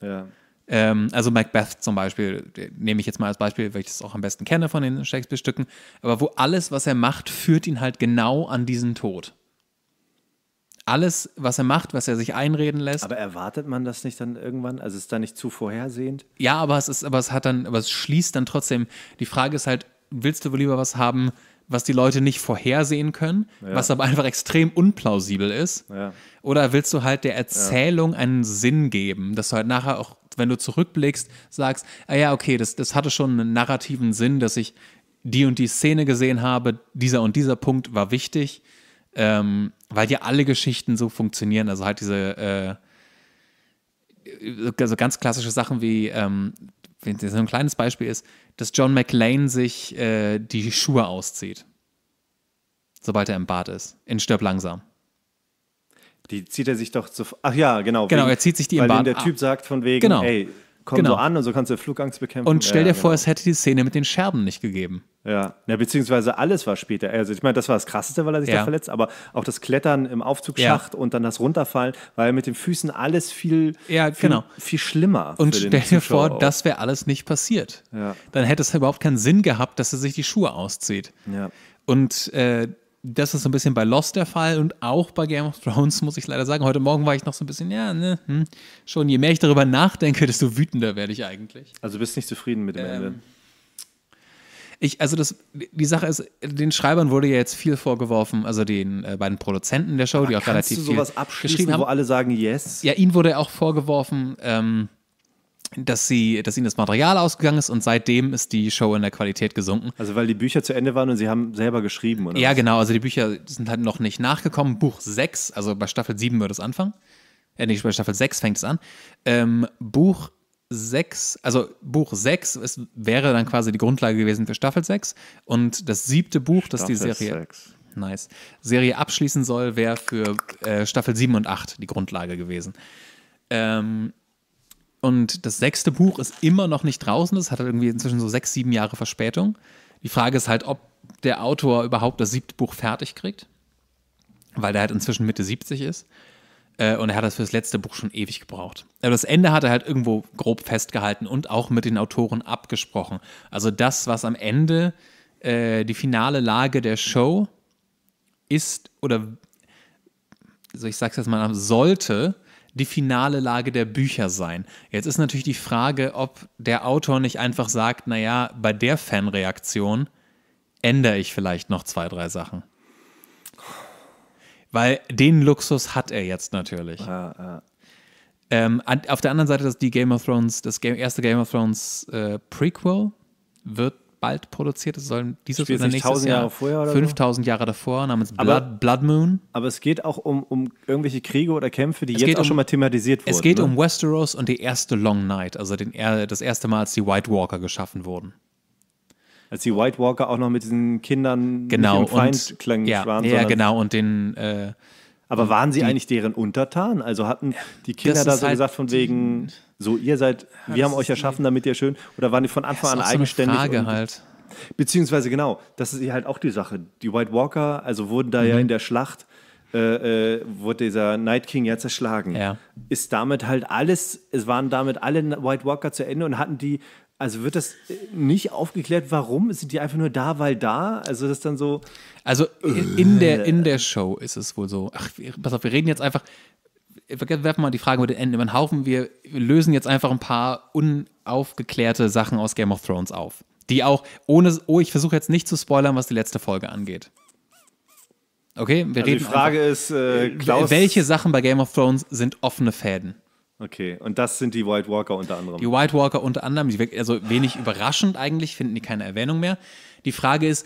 S1: Ja. Ähm, also Macbeth zum Beispiel, nehme ich jetzt mal als Beispiel, weil ich das auch am besten kenne von den Shakespeare-Stücken, aber wo alles, was er macht, führt ihn halt genau an diesen Tod alles, was er macht, was er sich einreden lässt.
S2: Aber erwartet man das nicht dann irgendwann? Also ist da nicht zu vorhersehend?
S1: Ja, aber es ist, aber es hat dann, aber es schließt dann trotzdem. Die Frage ist halt, willst du wohl lieber was haben, was die Leute nicht vorhersehen können, ja. was aber einfach extrem unplausibel ist? Ja. Oder willst du halt der Erzählung ja. einen Sinn geben, dass du halt nachher auch, wenn du zurückblickst, sagst, ah ja, okay, das, das hatte schon einen narrativen Sinn, dass ich die und die Szene gesehen habe, dieser und dieser Punkt war wichtig ähm, weil ja alle Geschichten so funktionieren. Also halt diese äh, so, ganz klassische Sachen wie, ähm, wenn das ein kleines Beispiel ist, dass John McLean sich äh, die Schuhe auszieht, sobald er im Bad ist, in Stirb langsam.
S2: Die zieht er sich doch zu. Ach ja, genau. Genau, wegen, er zieht sich die im Bad. Weil der Typ ah. sagt von wegen, genau. ey, komm genau. so an und so kannst du Flugangst bekämpfen. Und stell ja, dir genau. vor,
S1: es hätte die Szene mit den Scherben nicht gegeben.
S2: Ja. ja, beziehungsweise alles war später. Also ich meine, das war das Krasseste, weil er sich ja. da verletzt, aber auch das Klettern im Aufzugsschacht ja. und dann das Runterfallen, war ja mit den Füßen alles viel, ja, viel, genau. viel schlimmer. Und stell dir vor, auch.
S1: das wäre alles nicht passiert. Ja. Dann hätte es überhaupt keinen Sinn gehabt, dass er sich die Schuhe auszieht. Ja. Und äh, das ist so ein bisschen bei Lost der Fall und auch bei Game of Thrones, muss ich leider sagen. Heute Morgen war ich noch so ein bisschen, ja, ne, hm, schon je mehr ich darüber nachdenke, desto wütender werde ich eigentlich. Also bist nicht zufrieden mit dem ähm, Ende? Ich, also das, die Sache ist, den Schreibern wurde ja jetzt viel vorgeworfen, also den äh, beiden Produzenten der Show, Aber die auch relativ du sowas viel geschrieben haben. wo alle
S2: sagen Yes. Ja,
S1: ihnen wurde auch vorgeworfen, ähm, dass, sie, dass ihnen das Material ausgegangen ist und seitdem ist die Show in der Qualität gesunken.
S2: Also weil die Bücher zu Ende waren und sie haben selber geschrieben,
S1: oder? Ja, was? genau. Also die Bücher sind halt noch nicht nachgekommen. Buch 6, also bei Staffel 7 wird es anfangen. Äh, nicht, bei Staffel 6 fängt es an. Ähm, Buch 6, also Buch 6 es wäre dann quasi die Grundlage gewesen für Staffel 6 und das siebte Buch, Staffel das die Serie 6. Nice. Serie abschließen soll, wäre für äh, Staffel 7 und 8 die Grundlage gewesen. Ähm, und das sechste Buch ist immer noch nicht draußen. Das hat halt irgendwie inzwischen so sechs, sieben Jahre Verspätung. Die Frage ist halt, ob der Autor überhaupt das siebte Buch fertig kriegt, weil der halt inzwischen Mitte 70 ist. Äh, und er hat das für das letzte Buch schon ewig gebraucht. Aber das Ende hat er halt irgendwo grob festgehalten und auch mit den Autoren abgesprochen. Also das, was am Ende äh, die finale Lage der Show ist oder also ich sag's jetzt mal, sollte die finale Lage der Bücher sein. Jetzt ist natürlich die Frage, ob der Autor nicht einfach sagt, naja, bei der Fanreaktion ändere ich vielleicht noch zwei, drei Sachen. Weil den Luxus hat er jetzt natürlich. Ja, ja. Ähm, auf der anderen Seite, das die Game of Thrones, das Game, erste Game of Thrones äh, Prequel wird bald produziert. Es sollen dieses oder nächstes Jahr, Jahre vorher oder 5000 so? Jahre davor,
S2: namens Blood, aber, Blood, Moon. Aber es geht auch um, um irgendwelche Kriege oder Kämpfe, die es jetzt auch um, schon mal thematisiert wurden. Es geht ne? um
S1: Westeros und die erste Long Night, also den, das erste Mal, als die White Walker geschaffen
S2: wurden. Als die White Walker auch noch mit diesen Kindern genau, Feind Feindklang ja, waren. Ja, genau, und den äh, aber waren sie die, eigentlich deren Untertan? Also hatten die Kinder da so halt gesagt von wegen, so ihr seid, wir haben euch erschaffen, damit ihr schön, oder waren die von Anfang an eigenständig? So eine Frage halt. Beziehungsweise genau, das ist halt auch die Sache. Die White Walker, also wurden da mhm. ja in der Schlacht, äh, äh, wurde dieser Night King ja zerschlagen. Ja. Ist damit halt alles, es waren damit alle White Walker zu Ende und hatten die also wird das äh, nicht aufgeklärt, warum? Sind die einfach nur da, weil da? Also das dann so. Also in, in der, in
S1: der Show ist es wohl so. Ach, pass auf, wir reden jetzt einfach. Wir Werfen mal die Frage mit den Enden über Haufen. Wir, wir lösen jetzt einfach ein paar unaufgeklärte Sachen aus Game of Thrones auf. Die auch ohne. Oh, ich versuche jetzt nicht zu spoilern, was die letzte Folge angeht. Okay, wir also reden. Die Frage einfach, ist, äh, Klaus. Welche Sachen bei Game of Thrones sind offene Fäden?
S2: Okay, und das sind die White Walker unter anderem. Die White Walker unter anderem, also wenig überraschend
S1: eigentlich, finden die keine Erwähnung mehr. Die Frage ist,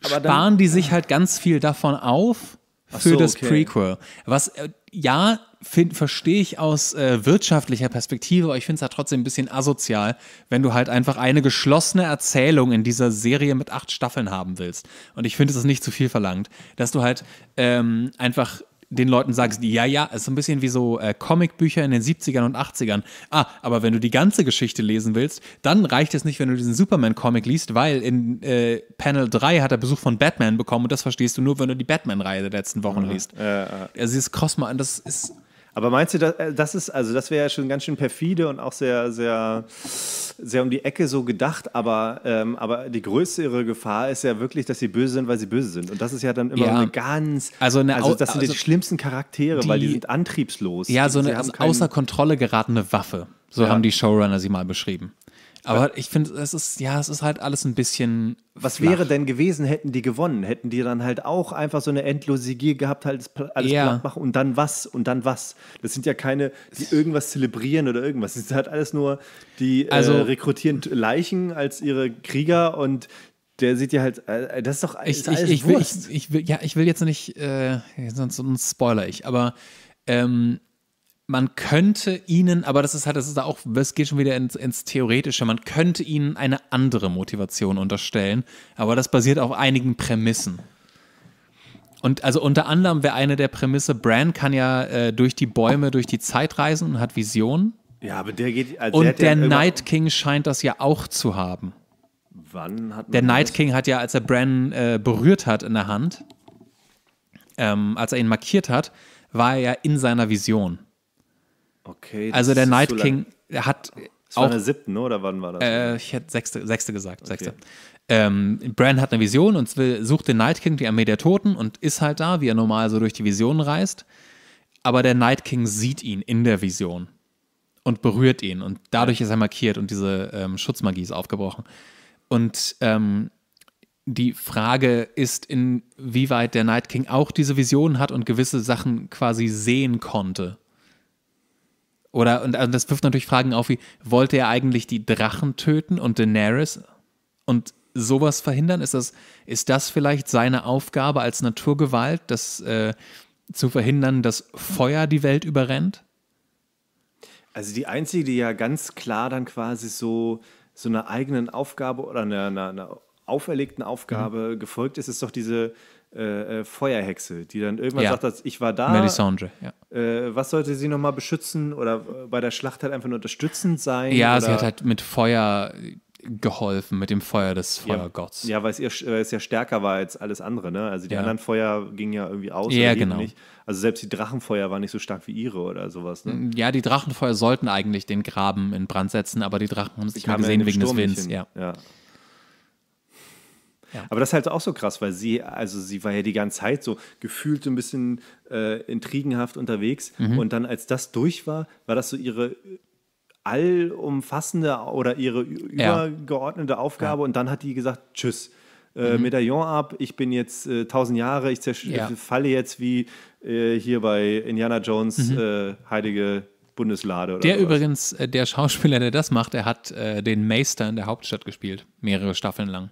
S1: dann, sparen die sich halt ganz viel davon auf für so, das okay. Prequel. Was, äh, ja, verstehe ich aus äh, wirtschaftlicher Perspektive, aber ich finde es ja halt trotzdem ein bisschen asozial, wenn du halt einfach eine geschlossene Erzählung in dieser Serie mit acht Staffeln haben willst. Und ich finde, es ist nicht zu viel verlangt, dass du halt ähm, einfach den Leuten sagst, ja, ja, ist so ein bisschen wie so äh, Comicbücher in den 70ern und 80ern. Ah, aber wenn du die ganze Geschichte lesen willst, dann reicht es nicht, wenn du diesen Superman-Comic liest, weil in äh, Panel 3 hat er Besuch von Batman bekommen und das verstehst du nur,
S2: wenn du die Batman-Reihe der letzten Wochen liest. ja, ja. also dieses Cosmo, das ist aber meinst du, äh, das, ist, also das wäre ja schon ganz schön perfide und auch sehr, sehr, sehr um die Ecke so gedacht, aber, ähm, aber die größere Gefahr ist ja wirklich, dass sie böse sind, weil sie böse sind. Und das ist ja dann immer ja. eine ganz, also, eine, also das sind also die schlimmsten Charaktere, die, weil die sind antriebslos. Ja, so eine außer
S1: Kontrolle geratene Waffe. So ja. haben die Showrunner sie mal beschrieben.
S2: Aber ich finde,
S1: es ist, ja, es ist halt alles ein bisschen. Was flach. wäre
S2: denn gewesen, hätten die gewonnen? Hätten die dann halt auch einfach so eine endlose Gier gehabt, halt alles ja. platt machen und dann was und dann was? Das sind ja keine, die irgendwas zelebrieren oder irgendwas. Das ist halt alles nur, die äh, also, äh, rekrutieren Leichen als ihre Krieger und der sieht ja halt, äh, das ist doch ich, ist alles ich, ich, will, ich,
S1: ich, will, Ja, ich will jetzt nicht, äh, sonst, sonst spoiler ich, aber ähm, man könnte ihnen, aber das ist halt, das ist auch, es geht schon wieder ins, ins, Theoretische, man könnte ihnen eine andere Motivation unterstellen, aber das basiert auf einigen Prämissen. Und also unter anderem wäre eine der Prämisse, Bran kann ja äh, durch die Bäume, durch die Zeit reisen und hat Visionen.
S2: Ja, aber der geht. Also und der, der, der Night
S1: King scheint das ja auch zu haben.
S2: Wann hat Der
S1: Night King hat ja, als er Bran äh, berührt hat in der Hand, ähm, als er ihn markiert hat, war er ja in seiner Vision.
S2: Okay. Also der Night King lang. hat. Das auch, war eine siebten, ne, oder wann war das?
S1: Äh, ich hätte sechste, sechste gesagt. Okay. Sechste. Ähm, Bran hat eine Vision und sucht den Night King, die Armee der Toten, und ist halt da, wie er normal so durch die Visionen reist. Aber der Night King sieht ihn in der Vision und berührt ihn. Und dadurch ja. ist er markiert und diese ähm, Schutzmagie ist aufgebrochen. Und ähm, die Frage ist, inwieweit der Night King auch diese Vision hat und gewisse Sachen quasi sehen konnte oder, und also das wirft natürlich Fragen auf wie, wollte er eigentlich die Drachen töten und Daenerys und sowas verhindern? Ist das, ist das vielleicht seine Aufgabe als Naturgewalt, das äh, zu verhindern, dass Feuer die Welt überrennt?
S2: Also die einzige, die ja ganz klar dann quasi so, so einer eigenen Aufgabe oder einer, einer, einer auferlegten Aufgabe mhm. gefolgt ist, ist doch diese äh, äh, Feuerhexe, die dann irgendwann ja. sagt, dass ich war da. Melisandre, ja. Äh, was sollte sie nochmal beschützen oder bei der Schlacht halt einfach nur unterstützend sein? Ja, oder? sie hat
S1: halt mit Feuer geholfen, mit dem Feuer des Feuergotts.
S2: Ja, ja weil, es ihr, weil es ja stärker war als alles andere, ne? Also die ja. anderen Feuer gingen ja irgendwie aus. Ja, genau. Nicht. Also selbst die Drachenfeuer waren nicht so stark wie ihre oder sowas, ne? Ja,
S1: die Drachenfeuer sollten eigentlich den Graben in Brand setzen, aber die Drachen haben es nicht mehr gesehen wegen Sturm des Winds. Ja.
S2: ja. Aber das ist halt auch so krass, weil sie, also sie war ja die ganze Zeit so gefühlt so ein bisschen äh, intrigenhaft unterwegs. Mhm. Und dann, als das durch war, war das so ihre allumfassende oder ihre übergeordnete Aufgabe. Ja. Und dann hat die gesagt, tschüss. Äh, mhm. Medaillon ab, ich bin jetzt äh, Jahre, ich falle jetzt wie äh, hier bei Indiana Jones mhm. Äh, heilige Bundeslade. der sowas.
S1: übrigens, äh, der Schauspieler, der das macht, er hat den Meister in der Hauptstadt gespielt, mehrere Staffeln lang.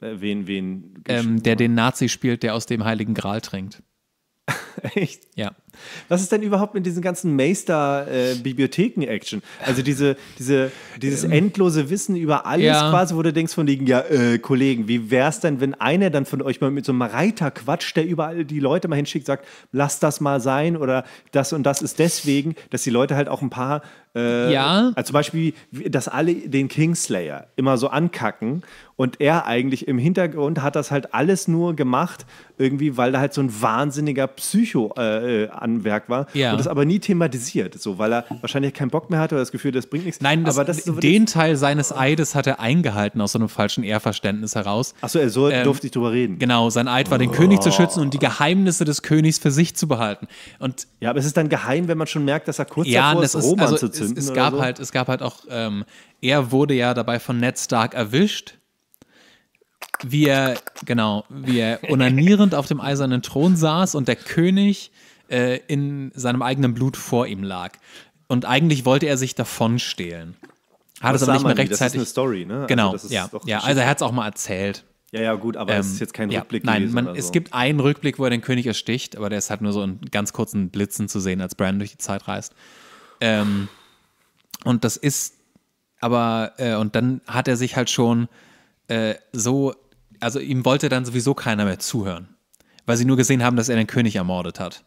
S2: Äh, wen, wen? Ähm,
S1: der den Nazi spielt, der aus
S2: dem Heiligen Gral trinkt. Echt? Ja. Was ist denn überhaupt mit diesen ganzen Maester-Bibliotheken-Action? Äh, also diese, diese, dieses ähm, endlose Wissen über alles ja. quasi, wo du denkst von liegen, ja, äh, Kollegen, wie wär's denn, wenn einer dann von euch mal mit so einem Reiter quatscht, der überall die Leute mal hinschickt, sagt, lass das mal sein oder das und das ist deswegen, dass die Leute halt auch ein paar äh, ja. Also zum Beispiel, dass alle den Kingslayer immer so ankacken und er eigentlich im Hintergrund hat das halt alles nur gemacht, irgendwie, weil da halt so ein wahnsinniger Psycho äh, äh, an Werk war ja. und das aber nie thematisiert, so, weil er wahrscheinlich keinen Bock mehr hatte oder das Gefühl, das bringt nichts. Nein, das, aber das so, den
S1: das Teil seines Eides hat er eingehalten aus so einem falschen Ehrverständnis heraus. Achso, er so, ähm, durfte nicht drüber reden. Genau, sein Eid war, den oh. König zu schützen und die Geheimnisse des Königs für sich zu behalten. Und ja, aber es ist dann geheim, wenn man schon merkt, dass er kurz ja, davor ist, Roman also, zu anzünden. Es, es gab so. halt, es gab halt auch, ähm, er wurde ja dabei von Ned Stark erwischt, wie er, genau, wie er onanierend auf dem eisernen Thron saß und der König äh, in seinem eigenen Blut vor ihm lag. Und eigentlich wollte er sich davon stehlen. Hat es aber nicht mehr rechtzeitig. Das ist eine Story, ne? Also genau, also ja, ja. Also er hat es auch mal erzählt. Ja, ja, gut, aber ähm, ist jetzt kein ja, Rückblick. Nein, man, so. es gibt einen Rückblick, wo er den König ersticht, aber der ist halt nur so in ganz kurzen Blitzen zu sehen, als Bran durch die Zeit reist. Ähm, und das ist aber, äh, und dann hat er sich halt schon äh, so, also ihm wollte dann sowieso keiner mehr zuhören, weil sie nur gesehen haben, dass er den König ermordet hat.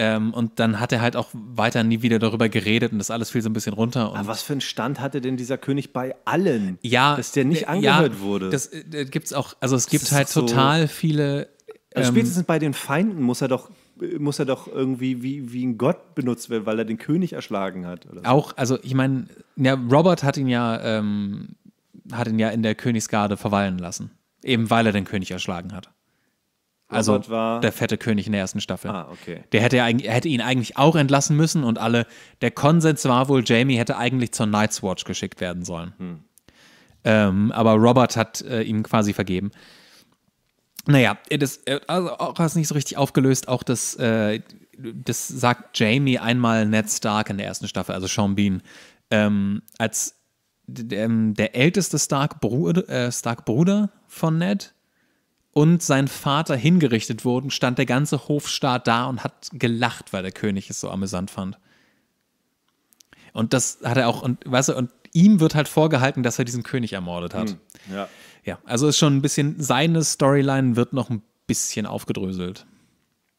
S1: Ähm, und dann hat er halt auch weiter nie wieder darüber geredet und das alles fiel so ein bisschen runter. Aber was
S2: für einen Stand hatte denn dieser König bei allen? Ja. Dass der nicht äh, angehört ja, wurde. Das äh, es auch,
S1: also es das gibt halt total
S2: so viele. Also ähm, spätestens bei den Feinden muss er doch muss er doch irgendwie wie, wie ein Gott benutzt werden, weil er den König erschlagen hat. So. Auch,
S1: also ich meine, ja, Robert hat ihn ja, ähm, hat ihn ja in der Königsgarde verweilen lassen. Eben weil er den König erschlagen hat.
S2: Also der
S1: fette König in der ersten Staffel. Ah, okay. Der hätte, ja, hätte ihn eigentlich auch entlassen müssen und alle. Der Konsens war wohl, Jamie hätte eigentlich zur Night's Watch geschickt werden sollen. Hm. Ähm, aber Robert hat äh, ihm quasi vergeben. Naja, äh, das, äh, also auch hast nicht so richtig aufgelöst, auch das, äh, das sagt Jamie einmal Ned Stark in der ersten Staffel, also Sean Bean, ähm, als ähm, der älteste Stark-Bruder äh, Stark von Ned und sein Vater hingerichtet wurden, stand der ganze Hofstaat da und hat gelacht, weil der König es so amüsant fand. Und das hat er auch, und weißt du, und ihm wird halt vorgehalten, dass er diesen König ermordet hat. Hm, ja. Ja, also ist schon ein bisschen, seine Storyline wird noch ein bisschen aufgedröselt.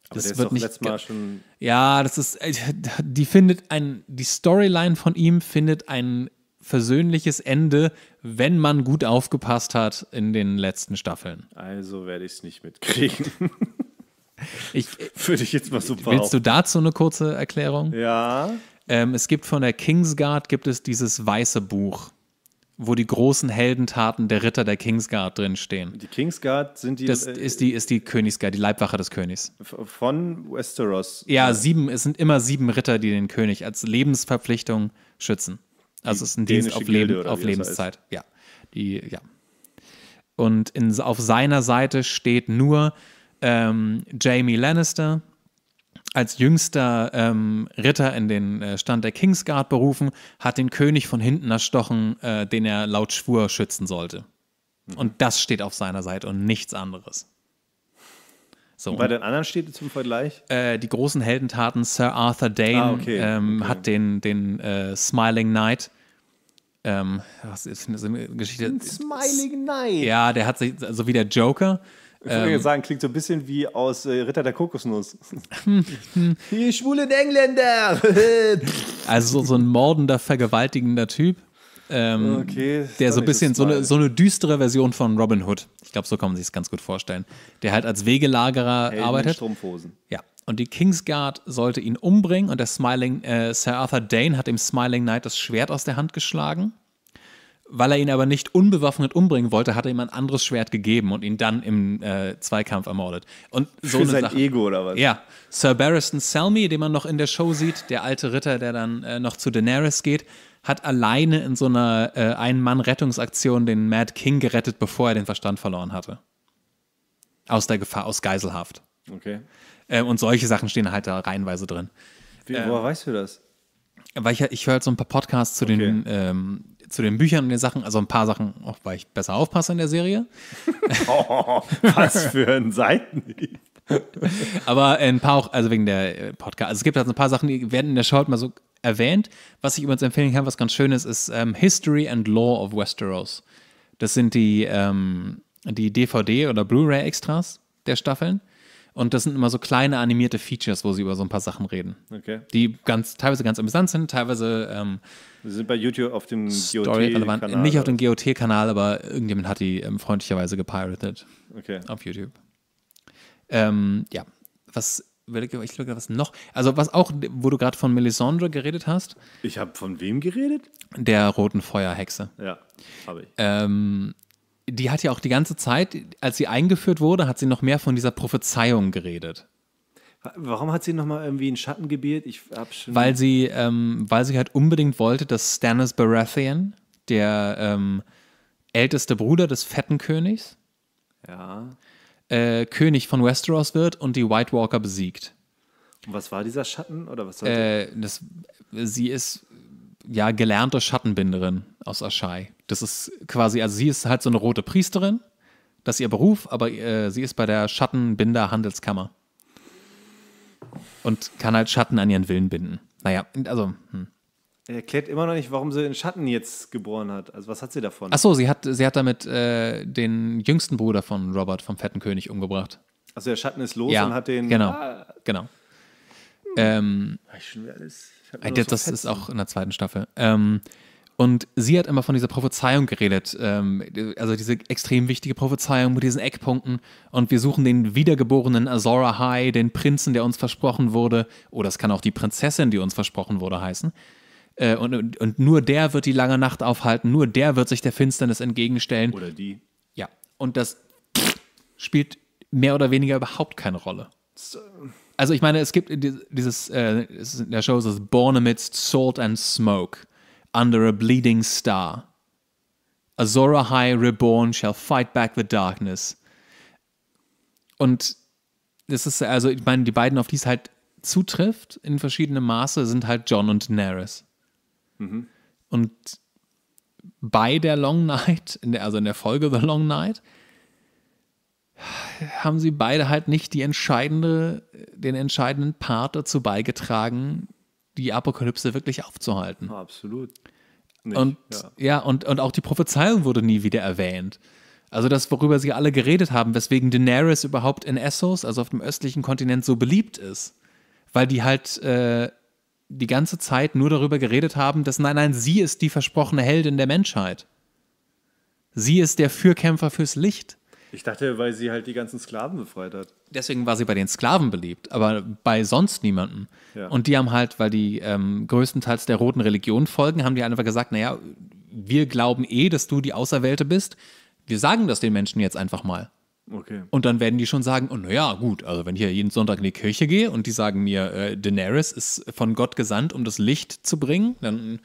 S1: Aber das wird nicht. ja, das ist. Äh, die findet ein. Die Storyline von ihm findet ein versöhnliches Ende, wenn man gut aufgepasst hat in den letzten Staffeln.
S2: Also werde ich es nicht mitkriegen. ich, äh, Würde ich jetzt mal so behaupten. Willst du
S1: dazu eine kurze Erklärung? Ja. Ähm, es gibt von der Kingsguard gibt es dieses weiße Buch wo die großen Heldentaten der Ritter der Kingsguard drinstehen. Die
S2: Kingsguard sind die. Das äh, ist die,
S1: ist die Königsguard, die Leibwache des Königs.
S2: Von Westeros.
S1: Ja, sieben, es sind immer sieben Ritter, die den König als Lebensverpflichtung schützen. Also es ist ein Dienst auf, Leben, auf Lebenszeit. heißt. Ja. Die, ja. Und in, auf seiner Seite steht nur ähm, Jamie Lannister, als jüngster ähm, Ritter in den äh, Stand der Kingsguard berufen, hat den König von hinten erstochen, äh, den er laut Schwur schützen sollte. Mhm. Und das steht auf seiner Seite und nichts anderes. So, und bei den
S2: anderen steht zum Vergleich?
S1: Äh, die großen Heldentaten, Sir Arthur Dane ah, okay. Ähm, okay. hat den, den äh, Smiling Knight. Ähm, was ist eine Geschichte? Den Smiling
S2: Knight. Ja,
S1: der hat sich, so also wie der Joker, ich würde ähm, sagen,
S2: klingt so ein bisschen wie aus äh, Ritter der Kokosnuss. Hm. Die schwulen Engländer!
S1: also so, so ein mordender, vergewaltigender Typ. Ähm, okay,
S2: der so ein bisschen so eine, so
S1: eine, düstere Version von Robin Hood. Ich glaube, so kann man sich das ganz gut vorstellen. Der halt als Wegelagerer Helden arbeitet. Strumpfhosen. Ja. Und die Kingsguard sollte ihn umbringen und der Smiling, äh, Sir Arthur Dane hat dem Smiling Knight das Schwert aus der Hand geschlagen. Weil er ihn aber nicht unbewaffnet umbringen wollte, hat er ihm ein anderes Schwert gegeben und ihn dann im äh, Zweikampf ermordet. Und so Für sein Sache. Ego oder was? Ja. Sir Barristan Selmy, den man noch in der Show sieht, der alte Ritter, der dann äh, noch zu Daenerys geht, hat alleine in so einer äh, Ein-Mann-Rettungsaktion den Mad King gerettet, bevor er den Verstand verloren hatte. Aus der Gefahr, aus Geiselhaft. Okay. Äh, und solche Sachen stehen halt da reihenweise drin.
S2: Wie, woher ähm. weißt du das?
S1: weil ich, ich höre halt so ein paar Podcasts zu okay. den ähm, zu den Büchern und den Sachen, also ein paar Sachen, auch weil ich besser aufpasse in der Serie.
S2: oh, was für
S1: ein Seitenhieb. Aber ein paar auch, also wegen der äh, Podcast. Also es gibt halt so ein paar Sachen, die werden in der Show halt mal so erwähnt. Was ich übrigens empfehlen kann, was ganz schön ist, ist ähm, History and Law of Westeros. Das sind die, ähm, die DVD- oder Blu-ray-Extras der Staffeln. Und das sind immer so kleine animierte Features, wo sie über so ein paar Sachen reden. Okay. Die ganz, teilweise ganz amüsant sind, teilweise. Ähm,
S2: sie sind bei YouTube auf dem GOT-Kanal. Nicht auf dem
S1: GOT-Kanal, aber irgendjemand hat die ähm, freundlicherweise gepiratet.
S2: Okay. Auf YouTube.
S1: Ähm, ja. Was ich glaube, was noch. Also, was auch, wo du gerade von Melisandre geredet hast. Ich habe von wem geredet? Der Roten Feuerhexe. Ja, habe ich. Ähm, die hat ja auch die ganze Zeit, als sie eingeführt wurde, hat sie noch mehr von dieser Prophezeiung geredet.
S2: Warum hat sie nochmal irgendwie einen Schatten gebiert? Ich hab schon weil
S1: sie, ähm, weil sie halt unbedingt wollte, dass Stannis Baratheon, der ähm, älteste Bruder des fetten Königs, ja. äh, König von Westeros wird und die White Walker besiegt.
S2: Und was war dieser Schatten oder was? Äh,
S1: das, sie ist ja, gelernte Schattenbinderin aus Aschai. Das ist quasi, also sie ist halt so eine rote Priesterin, das ist ihr Beruf, aber äh, sie ist bei der Schattenbinder-Handelskammer. Und kann halt Schatten an ihren Willen binden. Naja, also. Hm.
S2: Er erklärt immer noch nicht, warum sie den Schatten jetzt geboren hat. Also, was hat sie davon? Achso, sie
S1: hat, sie hat damit äh, den jüngsten Bruder von Robert, vom Fetten König, umgebracht.
S2: Also, der Schatten ist los ja, und hat den. Genau. Ah,
S1: genau. Ähm, ich schon alles. Ich das, das ist auch in der zweiten Staffel. Ähm, und sie hat immer von dieser Prophezeiung geredet, ähm, also diese extrem wichtige Prophezeiung mit diesen Eckpunkten. Und wir suchen den wiedergeborenen Azora High, den Prinzen, der uns versprochen wurde. Oder es kann auch die Prinzessin, die uns versprochen wurde, heißen. Äh, und, und nur der wird die lange Nacht aufhalten, nur der wird sich der Finsternis entgegenstellen. Oder die. Ja, und das spielt mehr oder weniger überhaupt keine Rolle. So also ich meine, es gibt dieses, äh, in der Show ist es Born Amidst Salt and Smoke, Under a Bleeding Star. Azora High Reborn shall fight back the darkness. Und das ist also, ich meine, die beiden, auf die es halt zutrifft in verschiedenem Maße, sind halt John und Daenerys. Mhm. Und bei der Long Night, in der, also in der Folge The Long Night, haben sie beide halt nicht die entscheidende, den entscheidenden Part dazu beigetragen, die Apokalypse wirklich aufzuhalten. Absolut. Nicht, und ja, ja und, und auch die Prophezeiung wurde nie wieder erwähnt. Also das, worüber sie alle geredet haben, weswegen Daenerys überhaupt in Essos, also auf dem östlichen Kontinent, so beliebt ist. Weil die halt äh, die ganze Zeit nur darüber geredet haben, dass nein, nein, sie ist die versprochene Heldin der Menschheit. Sie ist der Fürkämpfer fürs Licht.
S2: Ich dachte, weil sie halt die ganzen Sklaven befreit hat.
S1: Deswegen war sie bei den Sklaven beliebt, aber bei sonst niemandem. Ja. Und die haben halt, weil die ähm, größtenteils der roten Religion folgen, haben die einfach gesagt, naja, wir glauben eh, dass du die Auserwählte bist. Wir sagen das den Menschen jetzt einfach mal. Okay. Und dann werden die schon sagen, oh naja, gut, also wenn ich hier jeden Sonntag in die Kirche gehe und die sagen mir, äh, Daenerys ist von Gott gesandt, um das Licht zu bringen, dann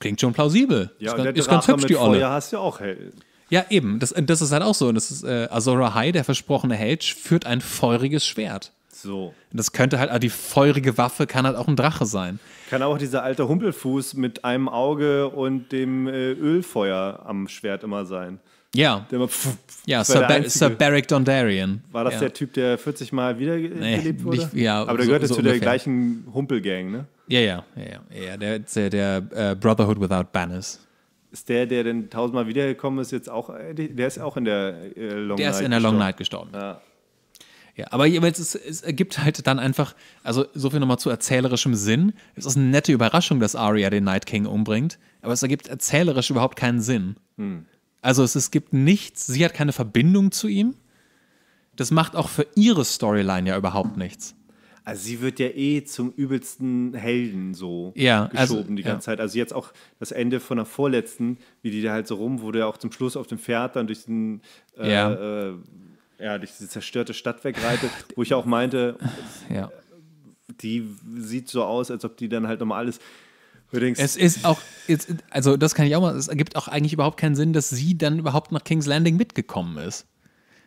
S1: klingt schon plausibel. Ja, ist, ganz, ist ganz hübsch, die Olle. Ja,
S2: hast ja auch hell.
S1: Ja, eben. Das, äh, das ist halt auch so. Und das ist äh, Azora High, der versprochene Hedge, führt ein feuriges Schwert. So. Das könnte halt, ah, die feurige Waffe kann halt auch ein Drache sein.
S2: Kann auch dieser alte Humpelfuß mit einem Auge und dem äh, Ölfeuer am Schwert immer sein. Ja.
S1: Der immer pf, pf, ja, Sir, ba Sir Beric Dondarrion. War das ja. der
S2: Typ, der 40 Mal wiedergelebt nee, wurde? Nicht, ja, Aber der so, gehörte so zu ungefähr. der gleichen Humpelgang, ne? Ja,
S1: ja, ja, ja. ja der, der, der uh, Brotherhood Without Banners
S2: ist der, der dann tausendmal wiedergekommen ist, jetzt auch, der ist auch in der äh, Long Night. Der ist in der Long Night gestorben. Ja.
S1: Ja, aber jeweils es, es ergibt halt dann einfach, also so viel nochmal zu erzählerischem Sinn. Es ist eine nette Überraschung, dass Arya den Night King umbringt, aber es ergibt erzählerisch überhaupt keinen Sinn. Hm. Also es, es gibt nichts, sie hat keine Verbindung zu ihm. Das macht auch für ihre Storyline ja überhaupt nichts.
S2: Also sie wird ja eh zum übelsten Helden so ja, also, geschoben also, die ganze ja. Zeit. Also jetzt auch das Ende von der vorletzten, wie die da halt so rum, wurde ja auch zum Schluss auf dem Pferd dann durch den äh, ja. Äh, ja, durch diese zerstörte Stadt wegreitet, wo ich auch meinte, ja. die sieht so aus, als ob die dann halt nochmal alles. Denkst, es ist auch,
S1: jetzt, also das kann ich auch mal, es ergibt auch eigentlich überhaupt keinen Sinn, dass sie dann überhaupt nach King's Landing mitgekommen ist.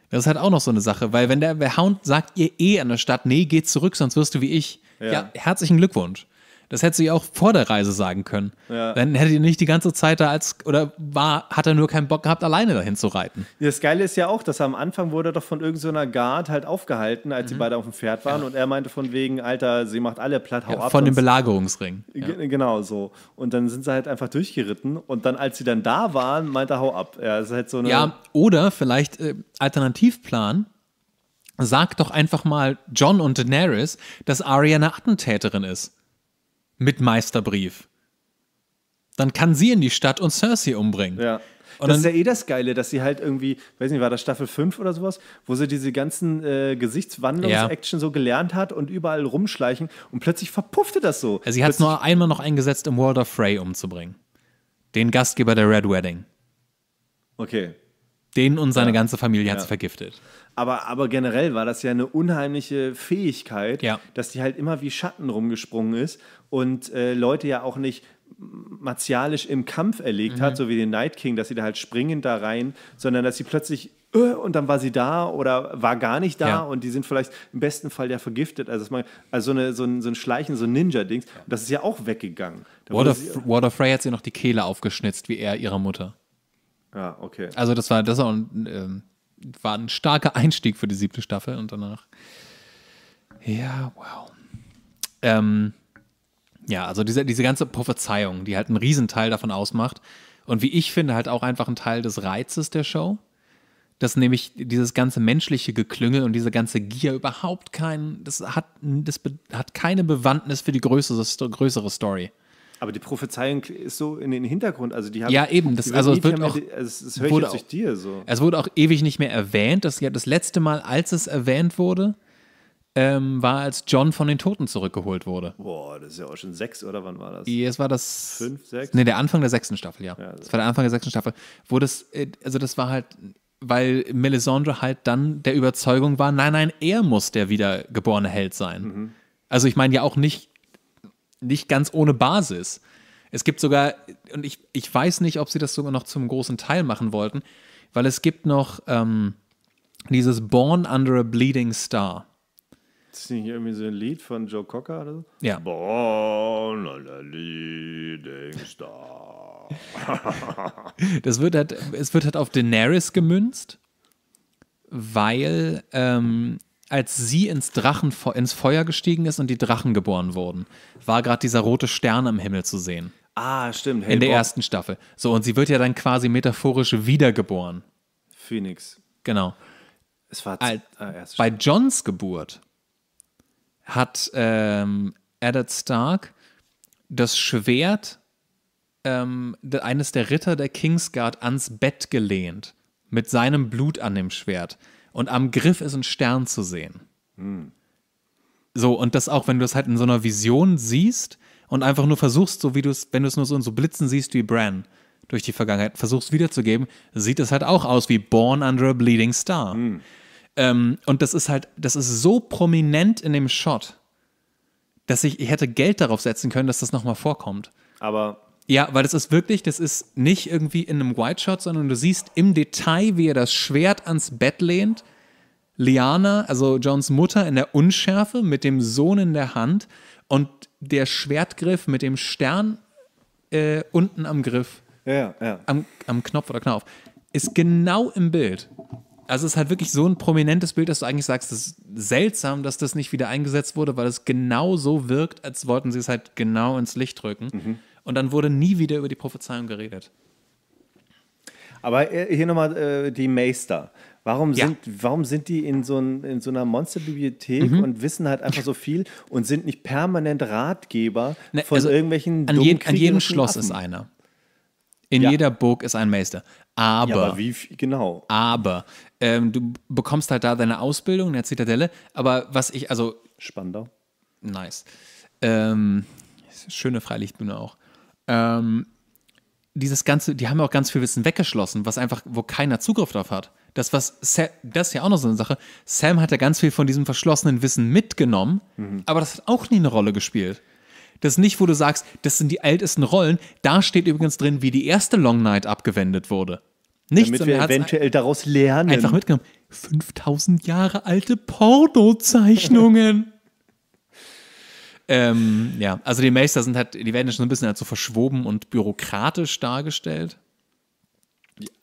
S1: Das ist halt auch noch so eine Sache, weil wenn der Hound sagt, ihr eh an der Stadt, nee, geht zurück, sonst wirst du wie ich. Ja, ja herzlichen Glückwunsch. Das hätte sie auch vor der Reise sagen können. Ja. Dann hätte ihr nicht die ganze Zeit da als, oder war, hat er nur keinen Bock gehabt, alleine dahin zu reiten.
S2: Das Geile ist ja auch, dass er am Anfang wurde er doch von irgendeiner so Guard halt aufgehalten, als mhm. sie beide auf dem Pferd waren. Ja. Und er meinte von wegen, Alter, sie macht alle platt, hau ja, ab. Von dem
S1: Belagerungsring.
S2: Genau so. Und dann sind sie halt einfach durchgeritten. Und dann, als sie dann da waren, meinte er, hau ab. Ja, das ist halt so eine ja
S1: oder vielleicht äh, Alternativplan, Sag doch einfach mal John und Daenerys, dass Arya eine Attentäterin ist mit Meisterbrief. Dann kann sie in die Stadt und Cersei umbringen. Ja.
S2: Und das ist ja eh das Geile, dass sie halt irgendwie, weiß nicht, war das Staffel 5 oder sowas, wo sie diese ganzen äh, Gesichtswandlungs-Action ja. so gelernt hat und überall rumschleichen und plötzlich verpuffte das so. Also sie hat es
S1: nur einmal noch eingesetzt, um of Frey umzubringen. Den Gastgeber der Red Wedding. Okay. Den und seine ja. ganze Familie hat sie vergiftet.
S2: Aber, aber generell war das ja eine unheimliche Fähigkeit, dass die halt immer wie Schatten rumgesprungen ist und äh, Leute ja auch nicht martialisch im Kampf erlegt mhm. hat, so wie den Night King, dass sie da halt springend da rein, sondern dass sie plötzlich äh, und dann war sie da oder war gar nicht da ja. und die sind vielleicht im besten Fall ja vergiftet. Also, man, also so, eine, so, ein, so ein Schleichen, so ein Ninja-Dings, das ist ja auch weggegangen. Water,
S1: Water Frey hat sie noch die Kehle aufgeschnitzt, wie er ihrer Mutter. Ja, ah, okay. Also das war, das war ein, äh, war ein starker Einstieg für die siebte Staffel und danach. Ja, wow. Ähm, ja, also diese, diese ganze Prophezeiung, die halt einen Riesenteil davon ausmacht und wie ich finde, halt auch einfach ein Teil des Reizes der Show, dass nämlich dieses ganze menschliche Geklüngel und diese ganze Gier überhaupt keinen, das hat, das hat keine Bewandtnis für die größere, größere Story.
S2: Aber die Prophezeiung ist so in den Hintergrund, also die haben ja eben, das, also es wird auch, die, also es, es wurde auch, dir so. Es
S1: wurde auch ewig nicht mehr erwähnt, das das letzte Mal, als es erwähnt wurde, ähm, war, als John von den Toten zurückgeholt wurde. Boah, das ist ja auch schon sechs, oder wann war das? Es war das. Fünf, sechs? Nee, der Anfang der sechsten Staffel, ja. ja also. Das war der Anfang der sechsten Staffel. Wo das, äh, also das war halt, weil Melisandre halt dann der Überzeugung war, nein, nein, er muss der wiedergeborene Held sein. Mhm. Also ich meine ja auch nicht, nicht ganz ohne Basis. Es gibt sogar, und ich, ich weiß nicht, ob sie das sogar noch zum großen Teil machen wollten, weil es gibt noch ähm, dieses Born Under a Bleeding Star
S2: es nicht irgendwie so ein Lied von Joe Cocker oder so? Ja. Born on a leading star.
S1: das wird halt, es wird halt auf Daenerys gemünzt, weil ähm, als sie ins, Drachenfe ins Feuer gestiegen ist und die Drachen geboren wurden, war gerade dieser rote Stern am Himmel zu sehen.
S2: Ah, stimmt. Hey, in der Bob. ersten
S1: Staffel. So, und sie wird ja dann quasi metaphorisch wiedergeboren.
S2: Phoenix. Genau. Es war als, ah,
S1: bei Johns Geburt hat ähm, Eddard Stark das Schwert ähm, eines der Ritter der Kingsguard ans Bett gelehnt, mit seinem Blut an dem Schwert. Und am Griff ist ein Stern zu sehen. Hm. So, und das auch, wenn du es halt in so einer Vision siehst und einfach nur versuchst, so wie du es, wenn du es nur so in so Blitzen siehst wie Bran durch die Vergangenheit, versuchst wiederzugeben, sieht es halt auch aus wie Born Under a Bleeding Star. Hm. Ähm, und das ist halt, das ist so prominent in dem Shot, dass ich, ich hätte Geld darauf setzen können, dass das nochmal vorkommt. Aber. Ja, weil das ist wirklich, das ist nicht irgendwie in einem White Shot, sondern du siehst im Detail, wie er das Schwert ans Bett lehnt. Liana, also Johns Mutter, in der Unschärfe mit dem Sohn in der Hand und der Schwertgriff mit dem Stern äh, unten am Griff. Ja, ja. Am, am Knopf oder Knauf. Ist genau im Bild. Also es ist halt wirklich so ein prominentes Bild, dass du eigentlich sagst, es ist seltsam, dass das nicht wieder eingesetzt wurde, weil es genau so wirkt, als wollten sie es halt genau ins Licht drücken. Mhm. Und dann wurde nie wieder über die Prophezeiung geredet.
S2: Aber äh, hier nochmal äh, die Meister. Warum, ja. sind, warum sind die in so, ein, in so einer Monsterbibliothek mhm. und wissen halt einfach so viel und sind nicht permanent Ratgeber ne, von also irgendwelchen an, je, an jedem Schloss Affen. ist einer. In ja. jeder Burg ist ein Meister.
S1: Aber, ja, aber wie, genau. aber ähm, du bekommst halt da deine Ausbildung in der Zitadelle. Aber was ich, also. Spandau. Nice. Ähm, schöne Freilichtbühne auch. Ähm, dieses ganze, die haben auch ganz viel Wissen weggeschlossen, was einfach, wo keiner Zugriff drauf hat. Das, was Sam, das ist ja auch noch so eine Sache. Sam hat ja ganz viel von diesem verschlossenen Wissen mitgenommen, mhm. aber das hat auch nie eine Rolle gespielt. Das ist nicht, wo du sagst, das sind die ältesten Rollen. Da steht übrigens drin, wie die erste Long Night abgewendet wurde. Nichts Damit wir eventuell daraus lernen. Einfach mitgenommen. 5000 Jahre alte Porno-Zeichnungen. ähm, ja, also die Meister sind halt, die werden schon ein bisschen halt so verschwoben und bürokratisch dargestellt.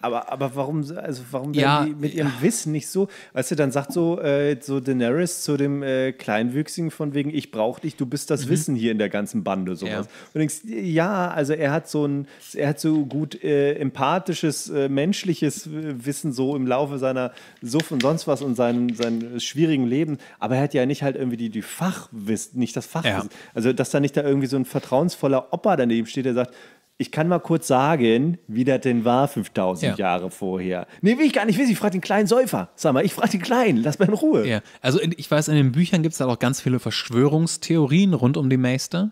S2: Aber, aber warum, also warum werden die mit ihrem ja. Wissen nicht so, weißt du, dann sagt so, äh, so Daenerys zu dem äh, Kleinwüchsigen von wegen, ich brauche dich, du bist das mhm. Wissen hier in der ganzen Bande, sowas. Ja. Und denkst, ja, also er hat so ein, er hat so gut äh, empathisches, äh, menschliches äh, Wissen so im Laufe seiner Suff und sonst was und seinem, seinem schwierigen Leben, aber er hat ja nicht halt irgendwie die, die Fachwissen, nicht das Fachwissen. Also, dass da nicht da irgendwie so ein vertrauensvoller Opa daneben steht, der sagt, ich kann mal kurz sagen, wie das denn war 5000 ja. Jahre vorher. Nee, will ich gar nicht wissen. Ich frage den kleinen Säufer. Sag mal, ich frage den Kleinen. Lass mal in Ruhe. Ja.
S1: Also, in, ich weiß, in den Büchern gibt es da auch ganz viele Verschwörungstheorien rund um die Meister.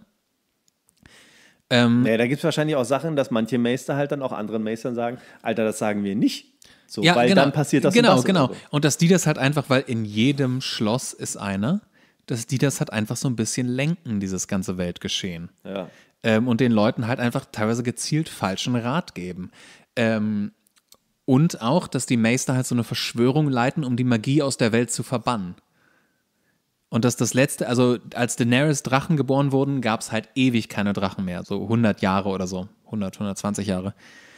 S2: Ähm, naja, da gibt es wahrscheinlich auch Sachen, dass manche Meister halt dann auch anderen Meistern sagen: Alter, das sagen wir nicht. So, ja, weil genau. dann passiert das Genau, und das genau. So.
S1: Und dass die das halt einfach, weil in jedem Schloss ist einer, dass die das halt einfach so ein bisschen lenken, dieses ganze Weltgeschehen. Ja ähm, und den Leuten halt einfach teilweise gezielt falschen Rat geben. Ähm, und auch, dass die Meister halt so eine Verschwörung leiten, um die Magie aus der Welt zu verbannen. Und dass das letzte, also als Daenerys Drachen geboren wurden, gab es halt ewig keine Drachen mehr. So 100 Jahre oder so. 100, 120 Jahre.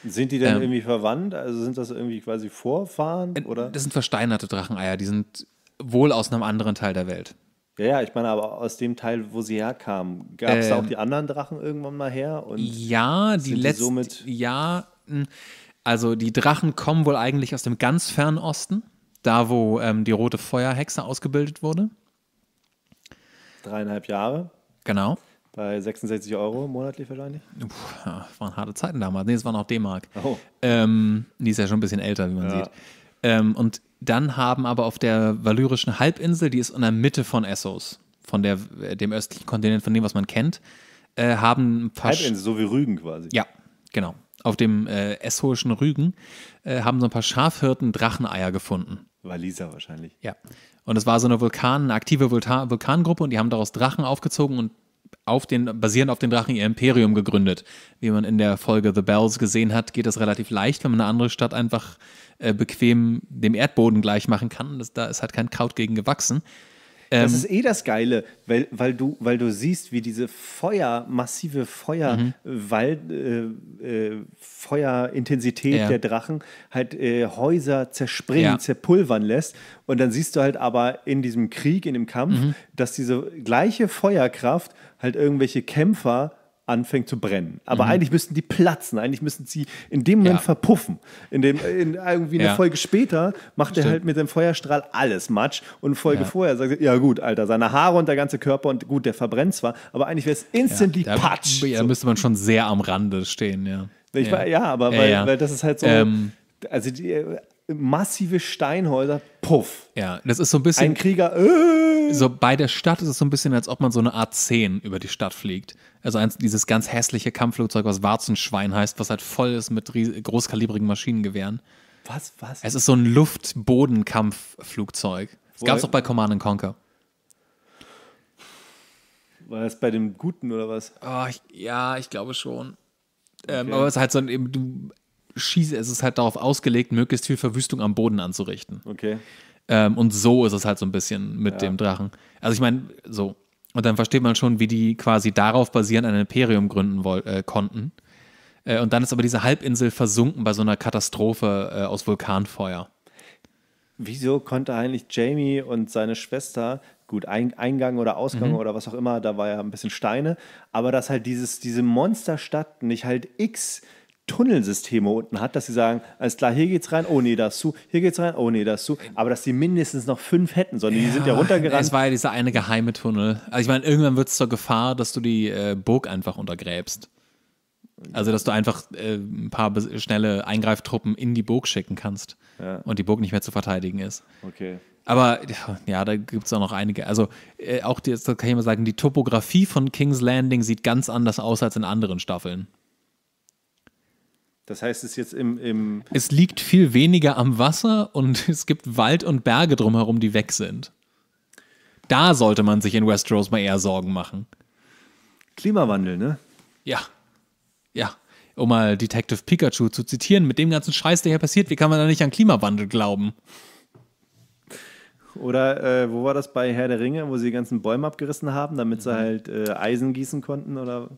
S2: Sind die denn ähm, irgendwie verwandt? Also sind das irgendwie quasi Vorfahren? Äh, oder? Das sind
S1: versteinerte Dracheneier. Die sind wohl aus einem anderen Teil der Welt.
S2: Ja, ja, ich meine, aber aus dem Teil, wo sie herkamen, gab es ähm, da auch ähm. die anderen Drachen irgendwann mal her? Und ja, die letzten. Ja,
S1: also die Drachen kommen wohl eigentlich aus dem ganz fernen Osten, da wo ähm, die rote Feuerhexe ausgebildet wurde.
S2: Dreieinhalb Jahre. Genau. Bei 66 Euro monatlich wahrscheinlich.
S1: Puh, waren harte Zeiten damals. Nee, es waren auch D-Mark. Oh. Ähm, die ist ja schon ein bisschen älter, wie man ja. sieht. Ähm, und dann haben aber auf der valyrischen Halbinsel, die ist in der Mitte von Essos, von der, äh, dem östlichen Kontinent, von dem, was man kennt, äh, haben ein paar. Halbinsel,
S2: so wie Rügen quasi. Ja,
S1: genau. Auf dem äh, essoischen Rügen äh, haben so ein paar Schafhirten Dracheneier gefunden. Waliser wahrscheinlich. Ja. Und es war so eine Vulkan, eine aktive Vulkan, Vulkangruppe und die haben daraus Drachen aufgezogen und auf den, basierend auf den Drachen ihr Imperium gegründet. Wie man in der Folge The Bells gesehen hat, geht das relativ leicht, wenn man eine andere Stadt einfach äh, bequem dem Erdboden gleich machen kann. Das, da ist halt kein Kraut gegen gewachsen.
S2: Ähm, das ist eh das Geile, weil, weil, du, weil du siehst, wie diese Feuer, massive Feuer, mhm. Äh, Wald, äh, äh, Feuerintensität ja. der Drachen halt äh, Häuser zerspringen, ja. zerpulvern lässt. Und dann siehst du halt aber in diesem Krieg, in dem Kampf, mhm. dass diese gleiche Feuerkraft halt irgendwelche Kämpfer anfängt zu brennen. Aber mhm. eigentlich müssten die platzen, eigentlich müssten sie in dem Moment ja. verpuffen. In dem, äh, in irgendwie eine ja. Folge später macht Stimmt. er halt mit dem Feuerstrahl alles Matsch und eine Folge ja. vorher sagt er, ja gut, Alter, seine Haare und der ganze Körper und gut, der verbrennt zwar, aber eigentlich wäre es instantly ja.
S1: Patsch. Ja, so. müsste man schon sehr am Rande stehen, ja. Ich ja. War, ja, aber weil, weil das ist halt so... Ähm
S2: also die, äh, massive Steinhäuser, puff. Ja, das ist so ein bisschen. Ein Krieger,
S1: äh. So bei der Stadt ist es so ein bisschen, als ob man so eine Art 10 über die Stadt fliegt. Also eins, dieses ganz hässliche Kampfflugzeug, was Warzenschwein heißt, was halt voll ist mit großkalibrigen Maschinengewehren. Was, was? Es ist so ein Luft-Boden-Kampfflugzeug. Das gab es auch bei Command Conquer.
S2: War das bei dem Guten oder was? Oh,
S1: ich, ja, ich glaube schon. Ähm, okay. Ähm, aber es ist halt so ein, eben, du schieße, es ist halt darauf ausgelegt, möglichst viel Verwüstung am Boden anzurichten. Okay. Ähm, und so ist es halt so ein bisschen mit ja. dem Drachen. Also ich meine, so. Und dann versteht man schon, wie die quasi darauf basierend ein Imperium gründen woll äh, konnten. Äh, und dann ist aber diese Halbinsel versunken bei so einer Katastrophe
S2: äh, aus Vulkanfeuer. Wieso konnte eigentlich Jamie und seine Schwester, gut, ein Eingang oder Ausgang mhm. oder was auch immer, da war ja ein bisschen Steine, aber dass halt dieses, diese Monsterstadt nicht halt X Tunnelsysteme unten hat, dass sie sagen, alles klar, hier geht's rein, oh nee, das zu, hier geht's rein, oh nee, das zu, aber dass sie mindestens noch fünf hätten, sondern ja, die sind ja runtergerannt. Es
S1: war ja dieser eine geheime Tunnel. Also ich meine, irgendwann wird es zur Gefahr, dass du die äh, Burg einfach untergräbst. Also, dass du einfach äh, ein paar schnelle Eingreiftruppen in die Burg schicken kannst ja. und die Burg nicht mehr zu verteidigen ist. Okay. Aber ja, da gibt es auch noch einige. Also äh, auch, die, kann ich mal sagen, die Topografie von King's Landing sieht ganz anders aus als in anderen Staffeln.
S2: Das heißt, es ist jetzt im, im.
S1: Es liegt viel weniger am Wasser und es gibt Wald und Berge drumherum, die weg sind. Da sollte man sich in Westeros mal eher Sorgen machen. Klimawandel, ne?
S2: Ja. Ja.
S1: Um mal Detective Pikachu zu zitieren, mit dem ganzen Scheiß, der hier passiert, wie kann man da nicht an Klimawandel glauben?
S2: Oder äh, wo war das bei Herr der Ringe, wo sie die ganzen Bäume abgerissen haben, damit mhm. sie halt äh, Eisen gießen konnten oder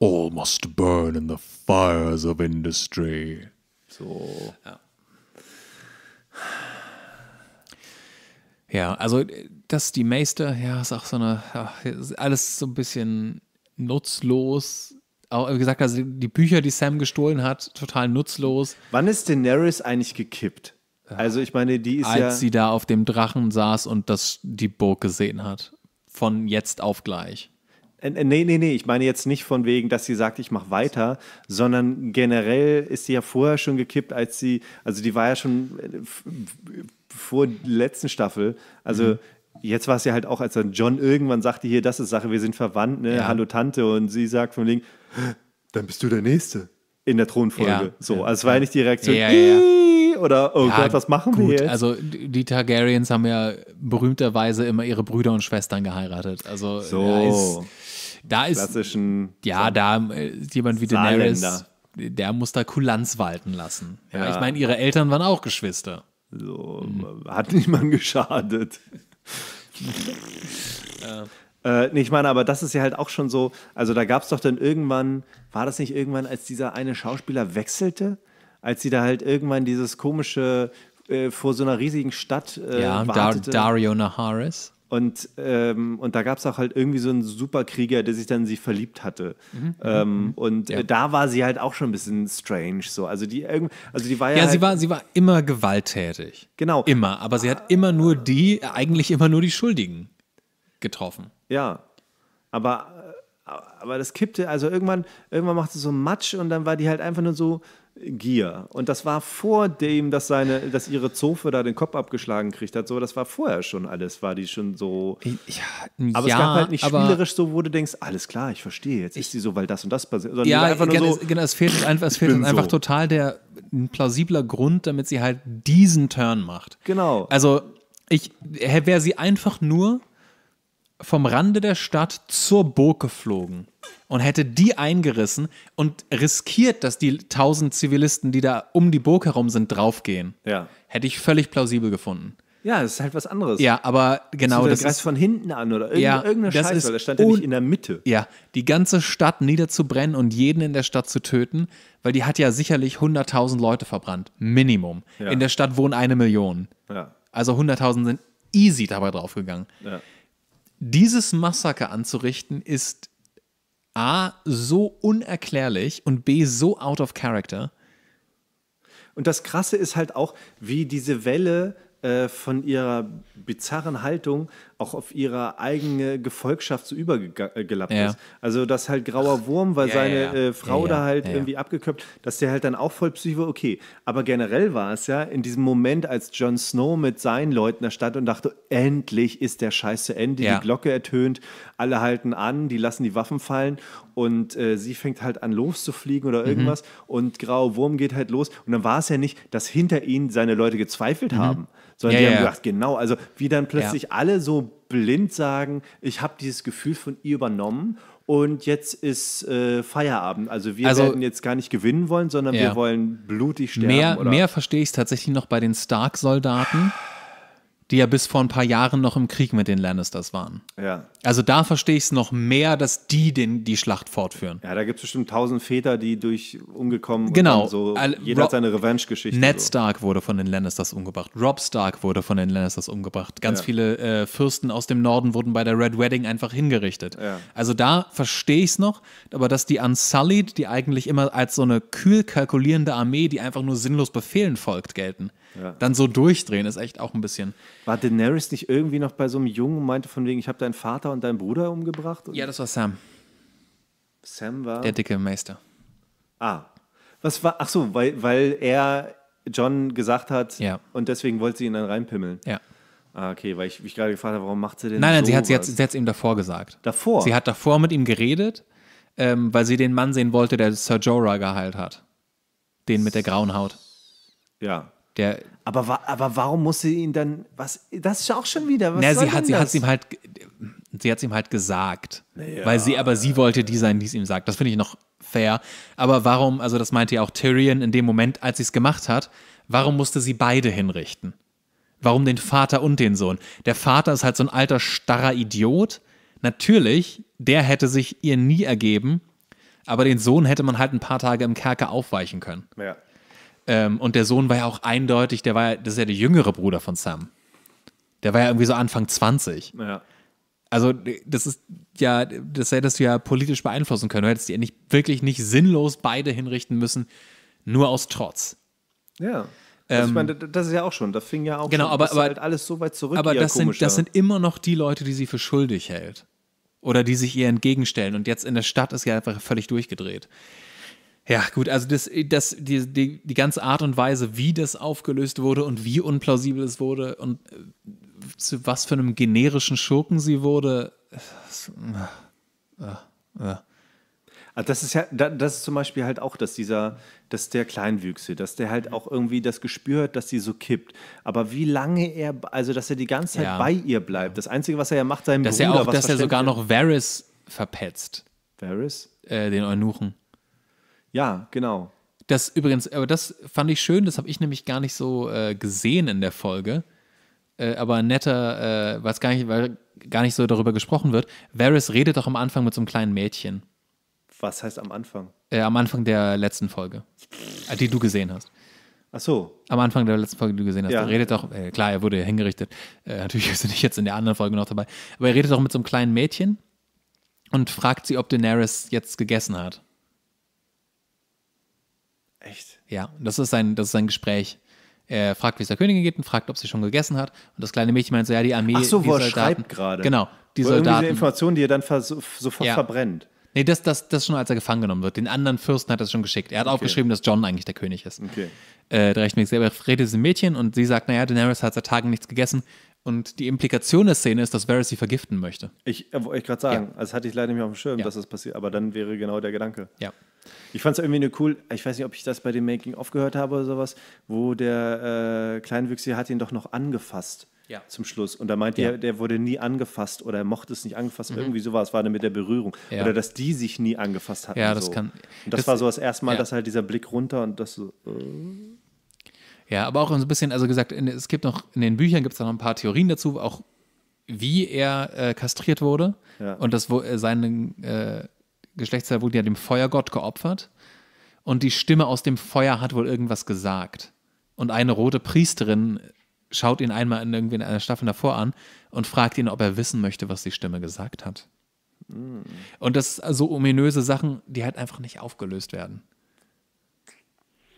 S1: All must burn in the fires of industry. So. Ja. Ja, also dass die Meister, ja, ist auch so eine, ja, alles so ein bisschen nutzlos. Auch, wie gesagt, also die Bücher, die Sam gestohlen hat, total nutzlos.
S2: Wann ist Daenerys eigentlich gekippt? Also ich meine, die ist Als ja... Als sie
S1: da auf dem Drachen saß und das, die Burg gesehen hat. Von jetzt auf gleich.
S2: Äh, äh, nee, nee, nee, ich meine jetzt nicht von wegen, dass sie sagt, ich mache weiter, sondern generell ist sie ja vorher schon gekippt, als sie, also die war ja schon äh, vor der letzten Staffel, also mhm. jetzt war es ja halt auch, als dann John irgendwann sagte, hier, das ist Sache, wir sind verwandt, ne, ja. hallo Tante, und sie sagt von wegen, dann bist du der Nächste in der Thronfolge. Ja. So, also es war ja nicht die Reaktion, ja, ja, ja. Oder, oh ja, Gott, was machen gut. wir jetzt? Also,
S1: die Targaryens haben ja berühmterweise immer ihre Brüder und Schwestern geheiratet. Also, so. da ist.
S2: Da klassischen.
S1: ja, so da äh, jemand wie Daenerys, Saarländer. der muss da Kulanz walten lassen. Ja, ja. Ich meine,
S2: ihre Eltern waren auch Geschwister. So, mhm. hat niemand geschadet. Äh, nee, ich meine, aber das ist ja halt auch schon so. Also, da gab es doch dann irgendwann, war das nicht irgendwann, als dieser eine Schauspieler wechselte? als sie da halt irgendwann dieses komische äh, vor so einer riesigen Stadt äh, ja, wartete. Dar Dario Naharis. Und, ähm, und da gab es auch halt irgendwie so einen Superkrieger, der sich dann in sie verliebt hatte. Mhm, ähm, mhm. und äh, ja. da war sie halt auch schon ein bisschen strange. So. Also, die, also die war ja. Ja, halt sie, war, sie war immer gewalttätig. Genau. Immer. Aber sie hat immer nur die, eigentlich immer
S1: nur die Schuldigen getroffen.
S2: Ja. Aber, äh, aber das kippte, also irgendwann, irgendwann machte es so Matsch und dann war die halt einfach nur so, Gier. Und das war vor dem, dass seine, dass ihre Zofe da den Kopf abgeschlagen kriegt hat, so, das war vorher schon alles, war die schon so. Ja, aber ja, es gab halt nicht spielerisch so, wo du denkst, alles klar, ich verstehe, jetzt ich, ist sie so, weil das und das passiert. Sondern ja, einfach nur genau, so, genau, es fehlt einfach, es fehlt einfach so.
S1: total der ein plausibler Grund, damit sie halt diesen Turn macht. Genau. Also ich wäre sie einfach nur vom Rande der Stadt zur Burg geflogen und hätte die eingerissen und riskiert, dass die tausend Zivilisten, die da um die Burg herum sind, draufgehen. Ja. Hätte ich völlig plausibel gefunden.
S2: Ja, das ist halt was anderes. Ja,
S1: aber genau das. Der ist von
S2: hinten an oder irgendeine, ja, irgendeine Scheiße, ist, weil das stand ja nicht
S1: in der Mitte. Ja, die ganze Stadt niederzubrennen und jeden in der Stadt zu töten, weil die hat ja sicherlich 100.000 Leute verbrannt. Minimum. Ja. In der Stadt wohnen eine Million. Ja. Also 100.000 sind easy dabei draufgegangen. Ja dieses Massaker anzurichten, ist A,
S2: so unerklärlich und B, so out of character. Und das Krasse ist halt auch, wie diese Welle äh, von ihrer bizarren Haltung auch auf ihre eigene Gefolgschaft so übergelappt äh, ja. ist. Also, dass halt grauer Wurm, weil ja, seine ja, äh, Frau da halt irgendwie abgeköpft, dass der halt dann auch voll Psycho, okay. Aber generell war es ja in diesem Moment, als Jon Snow mit seinen Leuten da stand und dachte, endlich ist der Scheiß zu Ende, die Glocke ertönt, alle halten an, die lassen die Waffen fallen und äh, sie fängt halt an loszufliegen oder mhm. irgendwas mhm. und grauer Wurm geht halt los. Und dann war es ja nicht, dass hinter ihnen seine Leute gezweifelt mhm. haben sondern ja, die haben ja. gedacht, genau, also wie dann plötzlich ja. alle so blind sagen, ich habe dieses Gefühl von ihr übernommen und jetzt ist äh, Feierabend. Also wir also, werden jetzt gar nicht gewinnen wollen, sondern ja. wir wollen blutig sterben. Mehr, oder? mehr
S1: verstehe ich es tatsächlich noch bei den Stark-Soldaten, die ja bis vor ein paar Jahren noch im Krieg mit den Lannisters waren. Ja. Also da verstehe ich es noch mehr, dass die den, die Schlacht fortführen.
S2: Ja, da gibt es bestimmt tausend Väter, die durch umgekommen sind. genau. und so. Jeder Rob, hat seine Revenge-Geschichte. Ned Stark
S1: so. wurde von den Lannisters umgebracht. Rob Stark wurde von den Lannisters umgebracht. Ganz ja. viele äh, Fürsten aus dem Norden wurden bei der Red Wedding einfach hingerichtet. Ja. Also da verstehe ich es noch, aber dass die Unsullied, die eigentlich immer als so eine kühl kalkulierende Armee, die einfach nur sinnlos
S2: Befehlen folgt, gelten. Ja. Dann so durchdrehen ist echt auch ein bisschen. War Daenerys nicht irgendwie noch bei so einem Jungen und meinte von wegen, ich habe deinen Vater Vater und deinen Bruder umgebracht? Ja, das war Sam. Sam war. Der dicke Meister. Ah. Was war. Ach so, weil, weil er John gesagt hat ja. und deswegen wollte sie ihn dann reinpimmeln. Ja. Ah, okay, weil ich mich gerade gefragt habe, warum macht sie denn Nein, nein, so sie hat es
S1: sie ihm davor gesagt. Davor? Sie hat davor mit ihm geredet, ähm, weil sie den Mann sehen wollte, der Sir Jorah geheilt hat. Den mit der grauen Haut. Ja. Der,
S2: aber, aber warum muss sie ihn dann, was, das ist auch schon wieder, was Na, sie hat, es ihm
S1: halt, sie hat ihm halt gesagt. Ja. Weil sie, aber sie wollte die sein, die es ihm sagt. Das finde ich noch fair. Aber warum, also das meinte ja auch Tyrion in dem Moment, als sie es gemacht hat, warum musste sie beide hinrichten? Warum den Vater und den Sohn? Der Vater ist halt so ein alter, starrer Idiot. Natürlich, der hätte sich ihr nie ergeben, aber den Sohn hätte man halt ein paar Tage im Kerker aufweichen können. Ja. Ähm, und der Sohn war ja auch eindeutig, der war ja, das ist ja der jüngere Bruder von Sam. Der war ja irgendwie so Anfang 20. Ja. Also, das ist ja, das hättest du ja politisch beeinflussen können. Du hättest die ja nicht, wirklich nicht sinnlos beide hinrichten müssen, nur aus Trotz.
S2: Ja. Also ich ähm, meine, das ist ja auch schon, da fing ja auch genau, schon, aber, aber halt alles so weit zurück. Aber das sind, das sind
S1: immer noch die Leute, die sie für schuldig hält. Oder die sich ihr entgegenstellen. Und jetzt in der Stadt ist ja einfach völlig durchgedreht. Ja, gut, also das, das, die, die, die ganze Art und Weise, wie das aufgelöst wurde und wie unplausibel es wurde und äh, zu was für einem generischen Schurken sie wurde.
S2: Äh, äh, ah, das ist ja, das ist zum Beispiel halt auch, dass dieser, dass der Kleinwüchse, dass der halt auch irgendwie das Gespür hat, dass sie so kippt. Aber wie lange er, also dass er die ganze Zeit ja. bei ihr bleibt. Das Einzige, was er ja macht, seinem dass Er auch, dass er sogar noch
S1: Varys verpetzt. Varys? Äh, den Eunuchen. Ja, genau. Das übrigens, aber das fand ich schön, das habe ich nämlich gar nicht so äh, gesehen in der Folge. Äh, aber netter, äh, was gar nicht, weil gar nicht so darüber gesprochen wird. Varys redet doch am Anfang mit so einem kleinen Mädchen.
S2: Was heißt am Anfang?
S1: Äh, am Anfang der letzten Folge, äh, die du gesehen hast. Ach so. Am Anfang der letzten Folge, die du gesehen hast. Ja. Er redet doch, äh, klar, er wurde ja hingerichtet. Äh, natürlich ist er nicht jetzt in der anderen Folge noch dabei. Aber er redet doch mit so einem kleinen Mädchen und fragt sie, ob Daenerys jetzt gegessen hat. Ja, das ist ein, das ist sein Gespräch. Er fragt, wie es der Königin geht und fragt, ob sie schon gegessen hat. Und das kleine Mädchen meint so, ja, die Armee. Ach so, wo er schreibt gerade. Genau, die wo Soldaten. Diese
S2: Information, die er dann sofort ja. verbrennt.
S1: Nee, das, das, das schon, als er gefangen genommen wird. Den anderen Fürsten hat er schon geschickt. Er hat okay. aufgeschrieben, dass John eigentlich der König ist. Okay. Äh, der rechtmäßig selber redet diesem Mädchen und sie sagt, naja, Daenerys hat seit Tagen nichts gegessen. Und die Implikation der Szene ist, dass Varys sie vergiften möchte.
S2: Ich äh, wollte gerade sagen, ja. das also hatte ich leider nicht auf dem Schirm, ja. dass das passiert, aber dann wäre genau der Gedanke. Ja. Ich fand es irgendwie eine cool, ich weiß nicht, ob ich das bei dem making aufgehört habe oder sowas, wo der äh, Kleinwüchsige hat ihn doch noch angefasst. Ja. zum Schluss. Und da meint ja. er, der wurde nie angefasst oder er mochte es nicht angefasst. Mhm. Irgendwie sowas war dann mit der Berührung. Ja. Oder dass die sich nie angefasst hatten. Ja, das so. kann. Und das, das war so das erste Mal, dass halt dieser Blick runter und das so. Äh
S1: ja, aber auch so ein bisschen, also gesagt, in, es gibt noch, in den Büchern gibt es noch ein paar Theorien dazu, auch wie er äh, kastriert wurde. Ja. Und das, wo äh, sein äh, Geschlechtsteil wurde ja dem Feuergott geopfert. Und die Stimme aus dem Feuer hat wohl irgendwas gesagt. Und eine rote Priesterin schaut ihn einmal in, irgendwie in einer Staffel davor an und fragt ihn, ob er wissen möchte, was die Stimme gesagt hat. Mhm. Und das äh, so ominöse Sachen, die halt einfach nicht aufgelöst werden.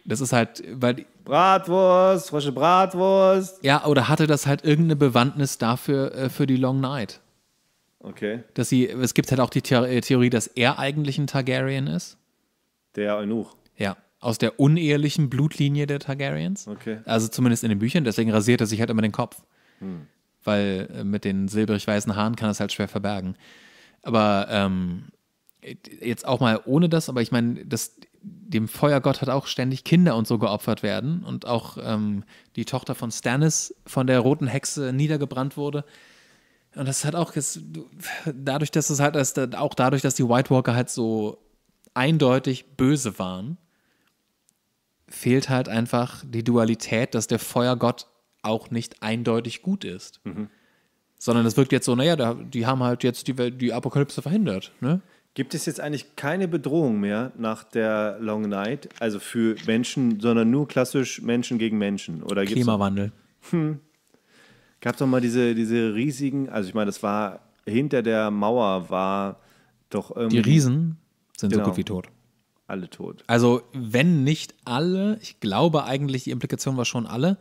S1: Das ist halt, weil.
S2: Bratwurst, frische Bratwurst.
S1: Ja, oder hatte das halt irgendeine Bewandtnis dafür, äh, für die Long Night? Okay. Dass sie, es gibt halt auch die äh, Theorie, dass er eigentlich ein Targaryen ist. Der Eunuch. Ja, aus der unehelichen Blutlinie der Targaryens. Okay. Also zumindest in den Büchern, deswegen rasiert er sich halt immer den Kopf. Hm. Weil äh, mit den silbrig-weißen Haaren kann er es halt schwer verbergen. Aber ähm, jetzt auch mal ohne das, aber ich meine, das dem Feuergott hat auch ständig Kinder und so geopfert werden und auch ähm, die Tochter von Stannis von der roten Hexe niedergebrannt wurde. Und das hat auch, das, dadurch, dass es halt, das, auch dadurch, dass die White Walker halt so eindeutig böse waren, fehlt halt einfach die Dualität, dass der Feuergott auch nicht eindeutig gut ist. Mhm. Sondern es wirkt jetzt so, naja, die
S2: haben halt jetzt die, die Apokalypse verhindert. Ne? Gibt es jetzt eigentlich keine Bedrohung mehr nach der Long Night, also für Menschen, sondern nur klassisch Menschen gegen Menschen? Oder Klimawandel. Hm. Gab es doch mal diese, diese riesigen, also ich meine, das war hinter der Mauer, war doch irgendwie. Die Riesen sind genau. so gut wie tot. Alle tot. Also, wenn nicht alle, ich glaube eigentlich, die
S1: Implikation war schon alle.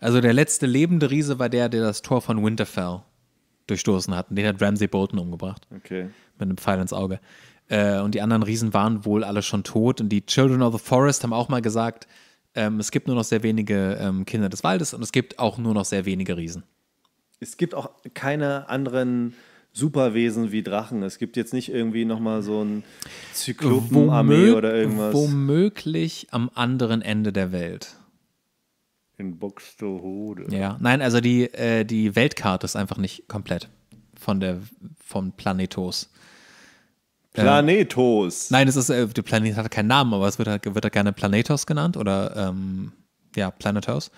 S1: Also, der letzte lebende Riese war der, der das Tor von Winterfell durchstoßen hat. Und Den hat Ramsay Bolton umgebracht. Okay mit einem Pfeil ins Auge. Äh, und die anderen Riesen waren wohl alle schon tot. Und die Children of the Forest haben auch mal gesagt, ähm, es gibt nur noch sehr wenige ähm, Kinder des Waldes und es gibt auch nur noch sehr wenige Riesen.
S2: Es gibt auch keine anderen Superwesen wie Drachen. Es gibt jetzt nicht irgendwie nochmal so ein Zyklopenarmee oder irgendwas.
S1: Womöglich am anderen Ende der Welt.
S2: In Buxtehude. Ja,
S1: nein, also die, äh, die Weltkarte ist einfach nicht komplett von der, von Planetos.
S2: Ähm, Planetos.
S1: nein, es ist, äh, der Planet hat keinen Namen, aber es wird halt, wird halt gerne Planetos genannt oder ähm, ja, Planetos.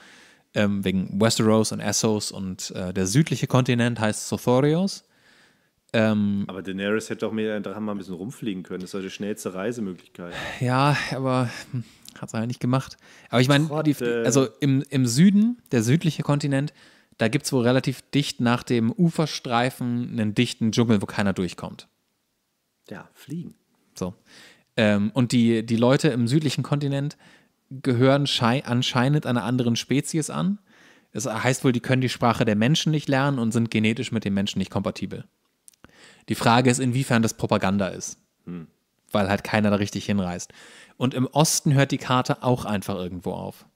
S1: Ähm, wegen Westeros und Essos und äh, der südliche Kontinent heißt Sothorios.
S2: Ähm, aber Daenerys hätte doch mit der Drachen mal ein bisschen rumfliegen können. Das war die schnellste Reisemöglichkeit.
S1: Ja, aber hm, hat es halt nicht gemacht. Aber ich meine, also im, im Süden, der südliche Kontinent, da gibt es wohl relativ dicht nach dem Uferstreifen einen dichten Dschungel, wo keiner durchkommt.
S2: Ja, fliegen.
S1: So. Ähm, und die, die Leute im südlichen Kontinent gehören anscheinend einer anderen Spezies an. Es heißt wohl, die können die Sprache der Menschen nicht lernen und sind genetisch mit den Menschen nicht kompatibel. Die Frage ist, inwiefern das Propaganda ist, hm. weil halt keiner da richtig hinreist. Und im Osten hört die Karte auch einfach irgendwo auf.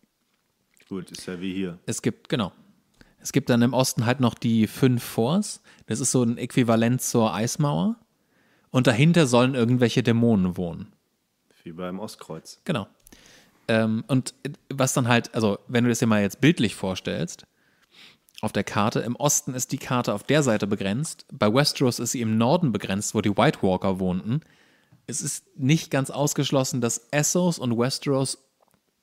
S1: Gut, ist ja wie hier. Es gibt, genau. Es gibt dann im Osten halt noch die fünf Forts. Das ist so ein Äquivalent zur Eismauer. Und dahinter sollen irgendwelche Dämonen wohnen. Wie beim Ostkreuz. Genau. Ähm, und was dann halt, also wenn du das dir mal jetzt bildlich vorstellst, auf der Karte, im Osten ist die Karte auf der Seite begrenzt, bei Westeros ist sie im Norden begrenzt, wo die White Walker wohnten. Es ist nicht ganz ausgeschlossen, dass Essos und Westeros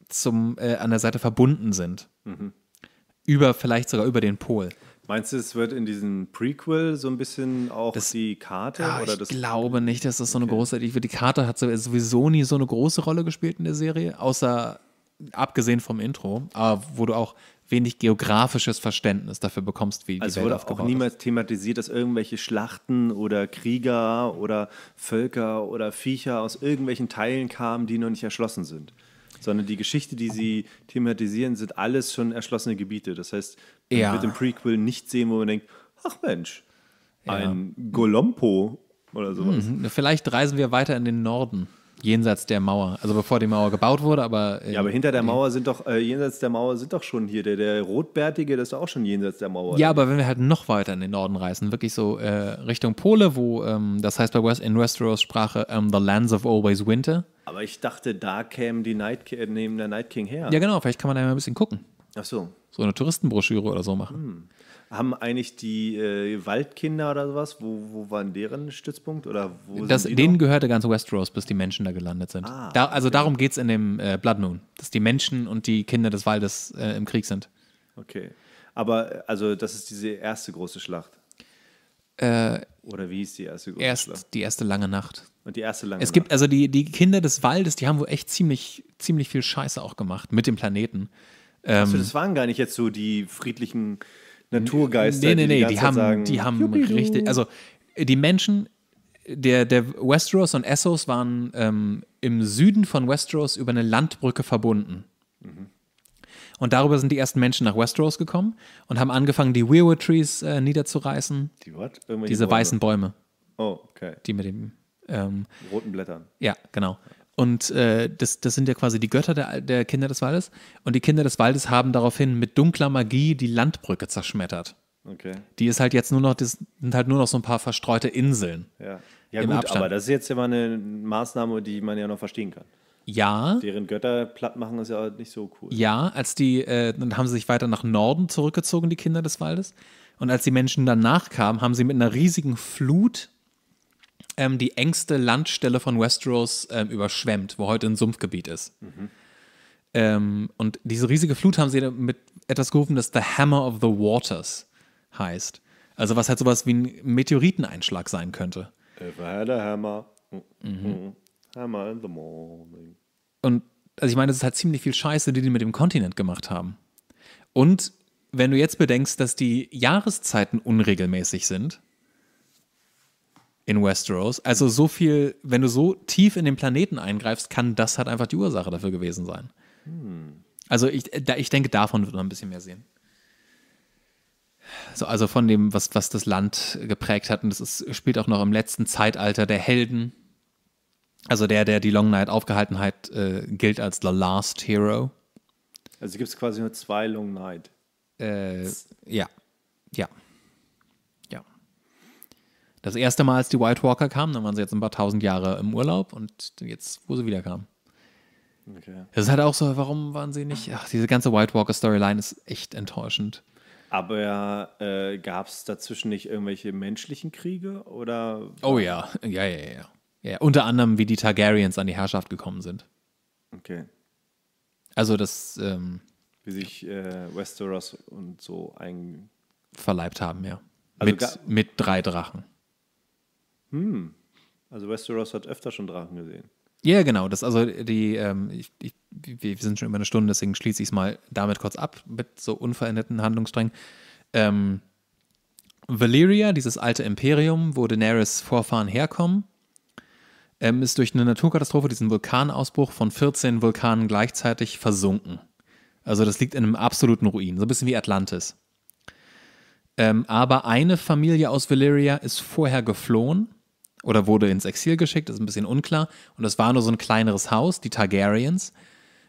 S1: zum, äh, an der Seite verbunden sind. Mhm. Über, vielleicht sogar über den Pol.
S2: Meinst du, es wird in diesem
S1: Prequel so ein bisschen auch das, die Karte? Ja, oder ich das glaube nicht, dass das so eine okay. große. Ich, die Karte hat sowieso nie so eine große Rolle gespielt in der Serie, außer abgesehen vom Intro, wo du auch wenig geografisches Verständnis dafür bekommst, wie die also Welt wurde aufgebaut auch
S2: niemals thematisiert, dass irgendwelche Schlachten oder Krieger oder Völker oder Viecher aus irgendwelchen Teilen kamen, die noch nicht erschlossen sind sondern die Geschichte, die sie thematisieren, sind alles schon erschlossene Gebiete. Das heißt, man ja. wird im Prequel nicht sehen, wo man denkt, ach Mensch, ja. ein Golompo oder sowas. Hm,
S1: vielleicht reisen wir weiter in den Norden jenseits der Mauer. Also bevor die Mauer gebaut wurde, aber. Ja, aber äh, hinter der Mauer
S2: sind doch, äh, jenseits der Mauer sind doch schon hier. Der, der Rotbärtige, das ist doch auch schon jenseits der Mauer. Ja, aber wenn
S1: wir halt noch weiter in den Norden reisen, wirklich so äh, Richtung Pole, wo, ähm, das heißt bei West, in Westeros Sprache ähm, The Lands of Always Winter.
S2: Aber ich dachte, da kämen die Night, äh, neben der Night King her. Ja,
S1: genau, vielleicht kann man da mal ein bisschen gucken. Ach so. So eine Touristenbroschüre oder so machen.
S2: Hm haben eigentlich die äh, Waldkinder oder sowas, wo, wo waren deren Stützpunkt? Oder wo das, denen
S1: noch? gehörte ganz Westeros, bis die Menschen da gelandet sind. Ah, da, also okay. darum geht es in dem äh, Blood Moon, dass die Menschen und die Kinder des Waldes äh, im Krieg sind.
S2: Okay. Aber äh, also das ist diese erste große Schlacht. Äh, oder wie hieß die erste große erst, Schlacht? Die erste lange Nacht. Und die erste lange Nacht. Es gibt
S1: also die, die Kinder des Waldes, die haben wohl echt ziemlich, ziemlich viel Scheiße auch gemacht mit dem Planeten. Ähm, also das
S2: waren gar nicht jetzt so die friedlichen Naturgeister. Nee, nee, nee, die, die, die haben, sagen, die haben richtig, also
S1: äh, die Menschen, der, der Westeros und Essos waren ähm, im Süden von Westeros über eine Landbrücke verbunden. Mhm. Und darüber sind die ersten Menschen nach Westeros gekommen und haben angefangen, die Weirwood Trees äh, niederzureißen.
S2: Die what? Diese Bäume. weißen Bäume. Oh, okay. Die mit den ähm, roten Blättern.
S1: Ja, genau. Und äh, das, das sind ja quasi die Götter der, der Kinder des Waldes. Und die Kinder des Waldes haben daraufhin mit dunkler Magie die Landbrücke zerschmettert. Okay. Die ist halt jetzt nur noch, das sind halt nur noch so ein paar verstreute Inseln. Ja, ja gut, Abstand. aber das
S2: ist jetzt ja mal eine Maßnahme, die man ja noch verstehen kann. Ja. Deren Götter platt machen ist ja halt nicht so
S1: cool. Ja, als die, äh, dann haben sie sich weiter nach Norden zurückgezogen, die Kinder des Waldes. Und als die Menschen danach kamen, haben sie mit einer riesigen Flut ähm, die engste Landstelle von Westeros ähm, überschwemmt, wo heute ein Sumpfgebiet ist. Mhm. Ähm, und diese riesige Flut haben sie mit etwas gerufen, das The Hammer of the Waters heißt. Also was halt sowas wie ein Meteoriteneinschlag sein könnte.
S2: If I had a hammer. Mhm. Hammer in the morning.
S1: Und also ich meine, das ist halt ziemlich viel Scheiße, die die mit dem Kontinent gemacht haben. Und wenn du jetzt bedenkst, dass die Jahreszeiten unregelmäßig sind, in Westeros. Also so viel, wenn du so tief in den Planeten eingreifst, kann das halt einfach die Ursache dafür gewesen sein. Hm. Also ich, da, ich denke, davon wird man ein bisschen mehr sehen. So, also von dem, was, was das Land geprägt hat. Und das ist, spielt auch noch im letzten Zeitalter der Helden. Also der, der die Long Night aufgehalten hat, äh, gilt als The Last Hero.
S2: Also gibt es quasi nur zwei Long Night. Äh,
S1: ja. Ja. Das erste Mal, als die White Walker kamen, dann waren sie jetzt ein paar tausend Jahre im Urlaub und jetzt, wo sie wieder kamen.
S2: Okay. Das ist halt auch so, warum waren sie nicht? Ach,
S1: diese ganze White Walker Storyline ist echt enttäuschend.
S2: Aber äh, gab es dazwischen nicht irgendwelche menschlichen Kriege oder? Oh ja. ja, ja, ja, ja.
S1: Unter anderem, wie die Targaryens an die Herrschaft gekommen sind.
S2: Okay. Also das. Ähm, wie sich äh, Westeros und so ein verleibt haben, ja. Also mit, mit
S1: drei Drachen.
S2: Hm. Also Westeros hat öfter schon Drachen gesehen.
S1: Ja, yeah, genau. Das also die, ähm, ich, ich, wir sind schon über eine Stunde, deswegen schließe ich es mal damit kurz ab mit so unveränderten Handlungssträngen. Ähm, Valyria, dieses alte Imperium, wo Daenerys Vorfahren herkommen, ähm, ist durch eine Naturkatastrophe, diesen Vulkanausbruch von 14 Vulkanen gleichzeitig versunken. Also das liegt in einem absoluten Ruin, so ein bisschen wie Atlantis. Ähm, aber eine Familie aus Valyria ist vorher geflohen oder wurde ins Exil geschickt, ist ein bisschen unklar. Und es war nur so ein kleineres Haus, die Targaryens.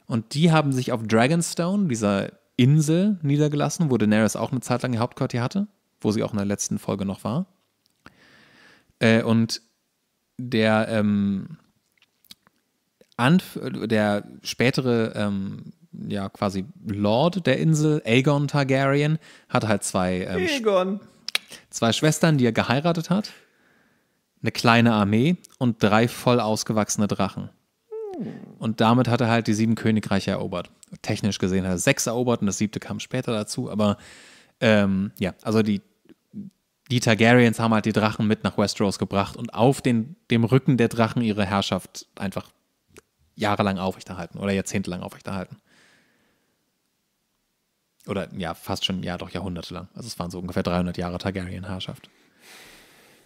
S1: Und die haben sich auf Dragonstone, dieser Insel, niedergelassen, wo Daenerys auch eine Zeit lang ihr Hauptquartier hatte, wo sie auch in der letzten Folge noch war. Äh, und der, ähm, Anf der spätere ähm, ja quasi Lord der Insel, Aegon Targaryen, hatte halt zwei ähm, Sch zwei Schwestern, die er geheiratet hat eine kleine Armee und drei voll ausgewachsene Drachen. Und damit hat er halt die sieben Königreiche erobert. Technisch gesehen hat er sechs erobert und das siebte kam später dazu. Aber ähm, ja, also die, die Targaryens haben halt die Drachen mit nach Westeros gebracht und auf den, dem Rücken der Drachen ihre Herrschaft einfach jahrelang aufrechterhalten oder jahrzehntelang aufrechterhalten. Oder ja, fast schon, ja, doch jahrhundertelang. Also es waren so ungefähr 300 Jahre Targaryen-Herrschaft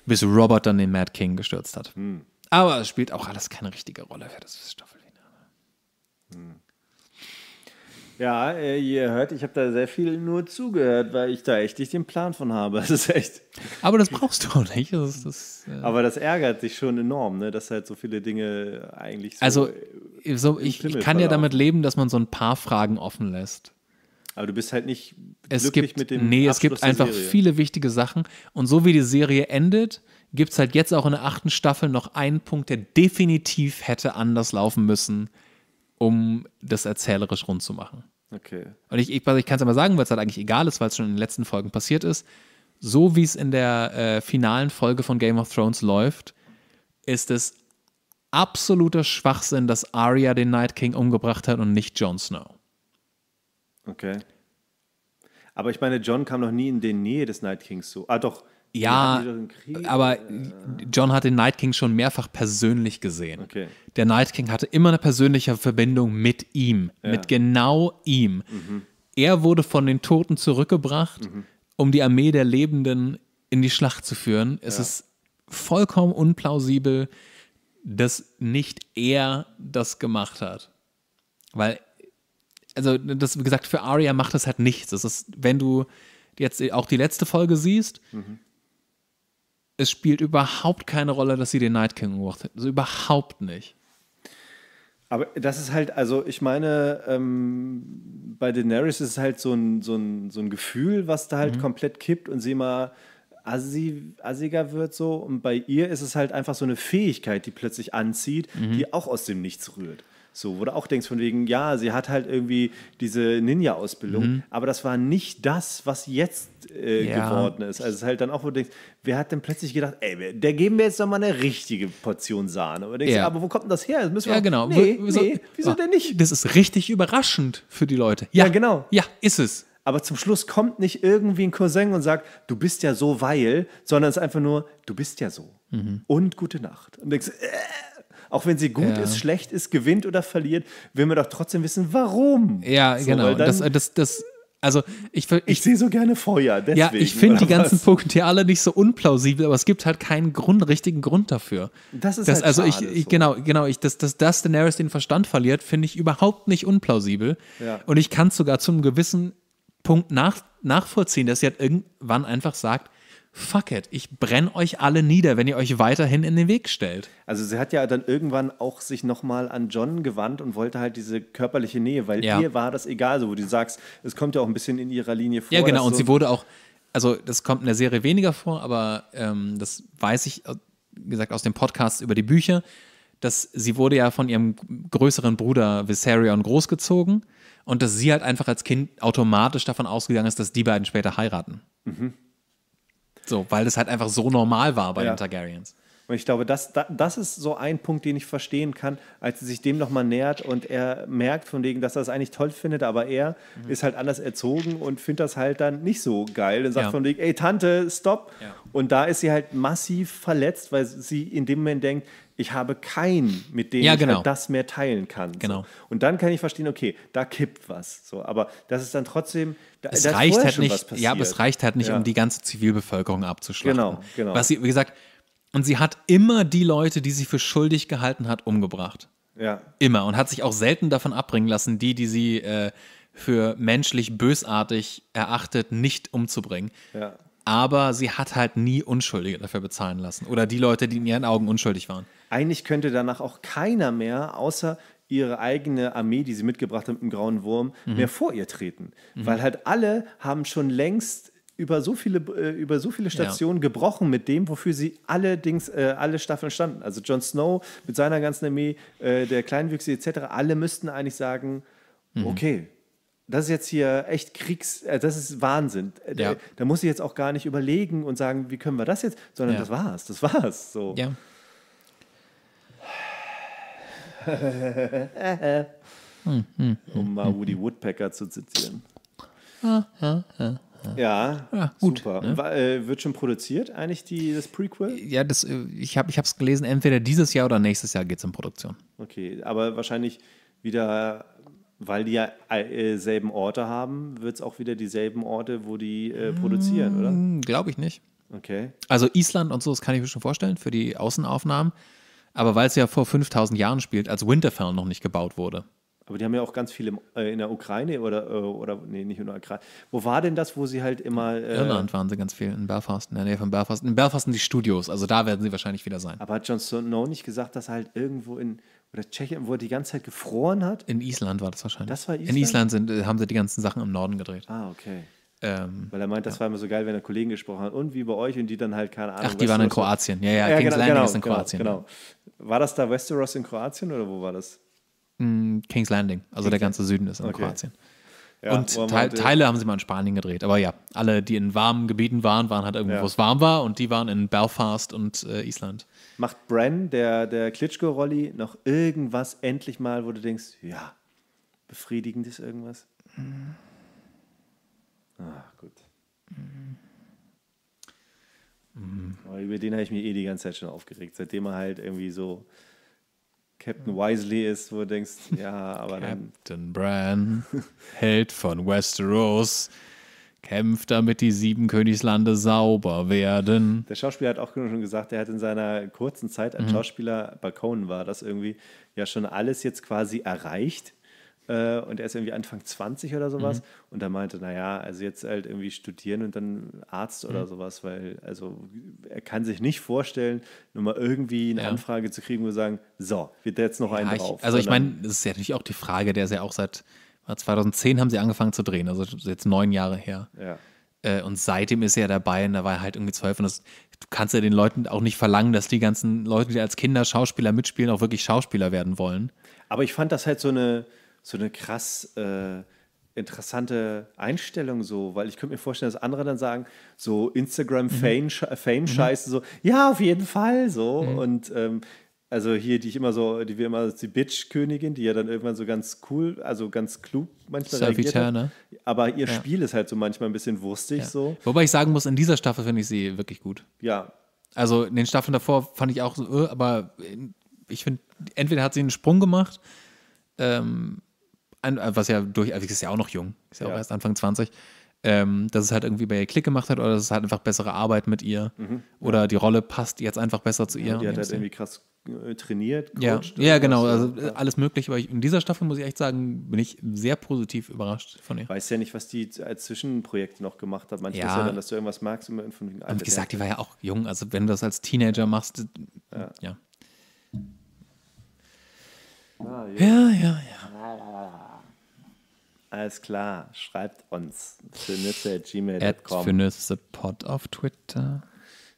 S1: bis Robert dann den Mad King gestürzt hat. Hm. Aber es spielt auch alles keine richtige Rolle für das Staffelfinale. Hm.
S2: Ja, äh, ihr hört, ich habe da sehr viel nur zugehört, weil ich da echt nicht den Plan von habe. Das ist echt. Aber das
S1: brauchst du auch nicht. Das, das,
S2: äh Aber das ärgert dich schon enorm, ne? dass halt so viele Dinge eigentlich so. Also, so, ich, ich kann ja damit
S1: leben, dass man so ein paar Fragen offen lässt.
S2: Aber du bist halt nicht es glücklich gibt, mit dem. Nee, Abschluss es gibt einfach Serie. viele
S1: wichtige Sachen. Und so wie die Serie endet, gibt es halt jetzt auch in der achten Staffel noch einen Punkt, der definitiv hätte anders laufen müssen, um das erzählerisch rund zu machen. Okay. Und ich, ich, also ich kann es aber sagen, weil es halt eigentlich egal ist, weil es schon in den letzten Folgen passiert ist. So wie es in der äh, finalen Folge von Game of Thrones läuft, ist es absoluter Schwachsinn, dass Arya den Night King umgebracht hat und nicht Jon Snow.
S2: Okay. Aber ich meine, John kam noch nie in die Nähe des Night Kings so. Ah, doch. Ja, aber
S1: äh, John hat den Night King schon mehrfach persönlich gesehen. Okay. Der Night King hatte immer eine persönliche Verbindung mit ihm, ja. mit genau ihm. Mhm. Er wurde von den Toten zurückgebracht, mhm. um die Armee der Lebenden in die Schlacht zu führen. Es ja. ist vollkommen unplausibel, dass nicht er das gemacht hat. Weil also das, wie gesagt, für Arya macht das halt nichts. Es ist, wenn du jetzt auch die letzte Folge siehst, mhm. es spielt überhaupt keine Rolle, dass sie den Night King umgebracht hat. Also überhaupt nicht.
S2: Aber das ist halt, also ich meine, ähm, bei Daenerys ist es halt so ein, so, ein, so ein Gefühl, was da halt mhm. komplett kippt und sie mal assi, assiger wird so. Und bei ihr ist es halt einfach so eine Fähigkeit, die plötzlich anzieht, mhm. die auch aus dem Nichts rührt. So, wo du auch denkst, von wegen, ja, sie hat halt irgendwie diese Ninja-Ausbildung, mhm. aber das war nicht das, was jetzt äh, ja. geworden ist. Also es ist halt dann auch, wo du denkst, wer hat denn plötzlich gedacht, ey, der geben wir jetzt doch mal eine richtige Portion Sahne. Aber, denkst, ja. aber wo kommt denn das her? Das müssen wir ja, auch, genau. Nee, wieso, nee, wieso ah, denn nicht? Das ist richtig überraschend für die Leute. Ja, ja, genau. Ja, ist es. Aber zum Schluss kommt nicht irgendwie ein Cousin und sagt, du bist ja so, weil, sondern es ist einfach nur, du bist ja so. Mhm. Und gute Nacht. Und denkst, äh, auch wenn sie gut ja. ist, schlecht ist, gewinnt oder verliert, will man doch trotzdem wissen, warum. Ja, so, genau. Das, äh, das, das, also ich, ich, ich sehe so gerne Feuer. Deswegen, ja, ich finde die was? ganzen
S1: Punkte alle nicht so unplausibel, aber es gibt halt keinen Grund, richtigen Grund dafür.
S2: Das ist das, halt also ich, ich so. genau
S1: genau ich dass, dass das Daenerys den Verstand verliert, finde ich überhaupt nicht unplausibel. Ja. Und ich kann es sogar zum gewissen Punkt nach, nachvollziehen, dass sie halt irgendwann einfach sagt, fuck it, ich
S2: brenne euch alle nieder, wenn ihr euch weiterhin in den Weg stellt. Also sie hat ja dann irgendwann auch sich nochmal an John gewandt und wollte halt diese körperliche Nähe, weil ja. ihr war das egal, so wo du sagst, es kommt ja auch ein bisschen in ihrer Linie vor. Ja, genau, und so sie wurde
S1: auch, also das kommt in der Serie weniger vor, aber ähm, das weiß ich, äh, wie gesagt, aus dem Podcast über die Bücher, dass sie wurde ja von ihrem größeren Bruder Viserion großgezogen und dass sie halt einfach als Kind automatisch davon ausgegangen ist, dass die beiden später heiraten. Mhm. So, weil das halt einfach so normal war bei ja. den Targaryens.
S2: Und ich glaube, das, das ist so ein Punkt, den ich verstehen kann, als sie sich dem nochmal nähert und er merkt von wegen, dass er es eigentlich toll findet, aber er mhm. ist halt anders erzogen und findet das halt dann nicht so geil und sagt ja. von wegen, ey Tante, stopp. Ja. Und da ist sie halt massiv verletzt, weil sie in dem Moment denkt, ich habe keinen, mit dem ja, genau. ich halt das mehr teilen kann. Genau. So. Und dann kann ich verstehen, okay, da kippt was. So, aber das ist dann trotzdem. Da, es halt reicht halt nicht. Ja, aber es reicht halt nicht, ja. um die
S1: ganze Zivilbevölkerung abzuschlachten. Genau, genau. Was sie, wie gesagt, und sie hat immer die Leute, die sie für schuldig gehalten hat, umgebracht. Ja. Immer. Und hat sich auch selten davon abbringen lassen, die, die sie äh, für menschlich bösartig erachtet, nicht umzubringen. Ja aber sie hat halt nie Unschuldige dafür bezahlen lassen. Oder die Leute, die in ihren Augen unschuldig waren.
S2: Eigentlich könnte danach auch keiner mehr, außer ihre eigene Armee, die sie mitgebracht haben mit dem grauen Wurm, mhm. mehr vor ihr treten. Mhm. Weil halt alle haben schon längst über so viele, äh, über so viele Stationen ja. gebrochen mit dem, wofür sie allerdings äh, alle Staffeln standen. Also Jon Snow mit seiner ganzen Armee, äh, der Kleinwüchse etc., alle müssten eigentlich sagen, mhm. okay, das ist jetzt hier echt Kriegs, äh, das ist Wahnsinn. Äh, ja. Da, da, muss ich jetzt auch gar nicht überlegen und sagen, wie können wir das jetzt, sondern ja. das war's, das war's. So. Ja um mal Woody Woodpecker zu zitieren. Ja, ja, gut. Super. Ne? War, äh, wird schon produziert eigentlich die, das Prequel?
S1: Ja, das, äh, ich habe es gelesen, entweder dieses Jahr oder nächstes Jahr geht es in Produktion.
S2: Okay, aber wahrscheinlich wieder, weil die ja äh, selben Orte haben, wird es auch wieder dieselben Orte, wo die äh, mm, produzieren, oder? Glaube ich nicht. Okay.
S1: Also Island und so, das kann ich mir schon vorstellen für die Außenaufnahmen. Aber weil es ja vor 5000 Jahren spielt, als Winterfell noch nicht gebaut wurde.
S2: Aber die haben ja auch ganz viele äh, in der Ukraine oder, äh, oder nee, nicht in der Ukraine. Wo war denn das, wo sie halt immer. Äh, Irland
S1: waren sie ganz viel, in Belfast, in der Nähe von Belfast. In Belfast sind die Studios, also da werden sie wahrscheinlich wieder sein. Aber
S2: hat Jon Snow nicht gesagt, dass er halt irgendwo in. Oder Tschechien, wo er die ganze Zeit gefroren hat? In Island war das wahrscheinlich. Das war Island. In Island
S1: sind, äh, haben sie die ganzen Sachen im Norden
S2: gedreht. Ah, okay. Ähm, Weil er meint, das ja. war immer so geil, wenn er Kollegen gesprochen hat. Und wie bei euch und die dann halt, keine Ahnung. Ach, die Westeros waren in Kroatien. Ja, ja, ja Kings genau, Landing genau, ist in genau, Kroatien. Genau. War das da Westeros in Kroatien oder wo war das?
S1: Mm, Kings Landing. Also Kings der ganze Süden ist in okay. Kroatien.
S2: Ja, und Te meinte, Teile
S1: haben sie mal in Spanien gedreht. Aber ja, alle, die in warmen Gebieten waren, waren halt irgendwo, ja. wo es warm war. Und die waren in Belfast und äh, Island.
S2: Macht Bran, der, der Klitschko-Rolli, noch irgendwas endlich mal, wo du denkst, ja, befriedigend ist irgendwas? Mhm. Ah, gut. Mhm. Mhm. Über den habe ich mich eh die ganze Zeit schon aufgeregt, seitdem er halt irgendwie so Captain mhm. Wisely ist, wo du denkst, ja, aber Captain dann. Captain
S1: Bran, Held von Westeros, kämpft, damit die sieben Königslande sauber werden.
S2: Der Schauspieler hat auch genau schon gesagt, er hat in seiner kurzen Zeit als mhm. Schauspieler bei Conan war das irgendwie ja schon alles jetzt quasi erreicht äh, und er ist irgendwie Anfang 20 oder sowas. Mhm. Und er meinte, naja, also jetzt halt irgendwie studieren und dann Arzt oder mhm. sowas, weil also er kann sich nicht vorstellen, nur mal irgendwie eine ja. Anfrage zu kriegen, wo wir sagen, so, wird da jetzt noch ja, einen drauf. Ich, also ich meine,
S1: das ist ja natürlich auch die Frage, der ist ja auch seit 2010 haben sie angefangen zu drehen, also jetzt neun Jahre her. Ja. Äh, und seitdem ist er ja dabei und da war er halt irgendwie zwölf und das, du kannst ja den Leuten auch nicht verlangen, dass die ganzen Leute, die als Kinder Schauspieler mitspielen, auch wirklich Schauspieler werden
S2: wollen. Aber ich fand das halt so eine, so eine krass äh, interessante Einstellung so, weil ich könnte mir vorstellen, dass andere dann sagen, so Instagram-Fame-Scheiße, mhm. Äh, mhm. so, ja, auf jeden Fall, so. Mhm. Und ähm, also hier, die ich immer so, die wir immer die Bitch-Königin, die ja dann irgendwann so ganz cool, also ganz klug manchmal reagiert her, ne? Aber ihr ja. Spiel ist halt so manchmal ein bisschen wurstig ja. so.
S1: Wobei ich sagen muss, in dieser Staffel finde ich sie wirklich gut. Ja. Also in den Staffeln davor fand ich auch so, äh, aber ich finde, entweder hat sie einen Sprung gemacht, ähm, an, äh, was ja durch, also ist ja auch noch jung, ist ja, ja. auch erst Anfang 20, ähm, dass es halt irgendwie bei ihr Klick gemacht hat oder dass es halt einfach bessere Arbeit mit ihr mhm. oder die Rolle passt jetzt einfach besser zu ihr. Ja, die hat halt irgendwie
S2: krass äh, trainiert, coacht. Ja, ja genau, also ja. Äh,
S1: alles mögliche. Aber ich, in dieser Staffel, muss ich echt sagen, bin ich sehr positiv überrascht von ihr.
S2: Weiß ja nicht, was die als Zwischenprojekt noch gemacht hat. Manchmal ja. ist ja dann, dass du irgendwas magst. Immer von ah, Und wie gesagt, die war ja auch jung.
S1: Also wenn du das als Teenager machst, ja.
S2: Ah, ja. ja, ja, Alles klar, schreibt uns. Fönüsse.gmail.com
S1: Fönüssepod auf Twitter.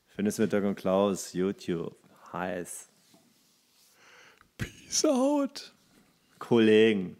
S2: Fönüsse mit Dirk und Klaus, YouTube, heiß. Peace
S1: out.
S2: Kollegen.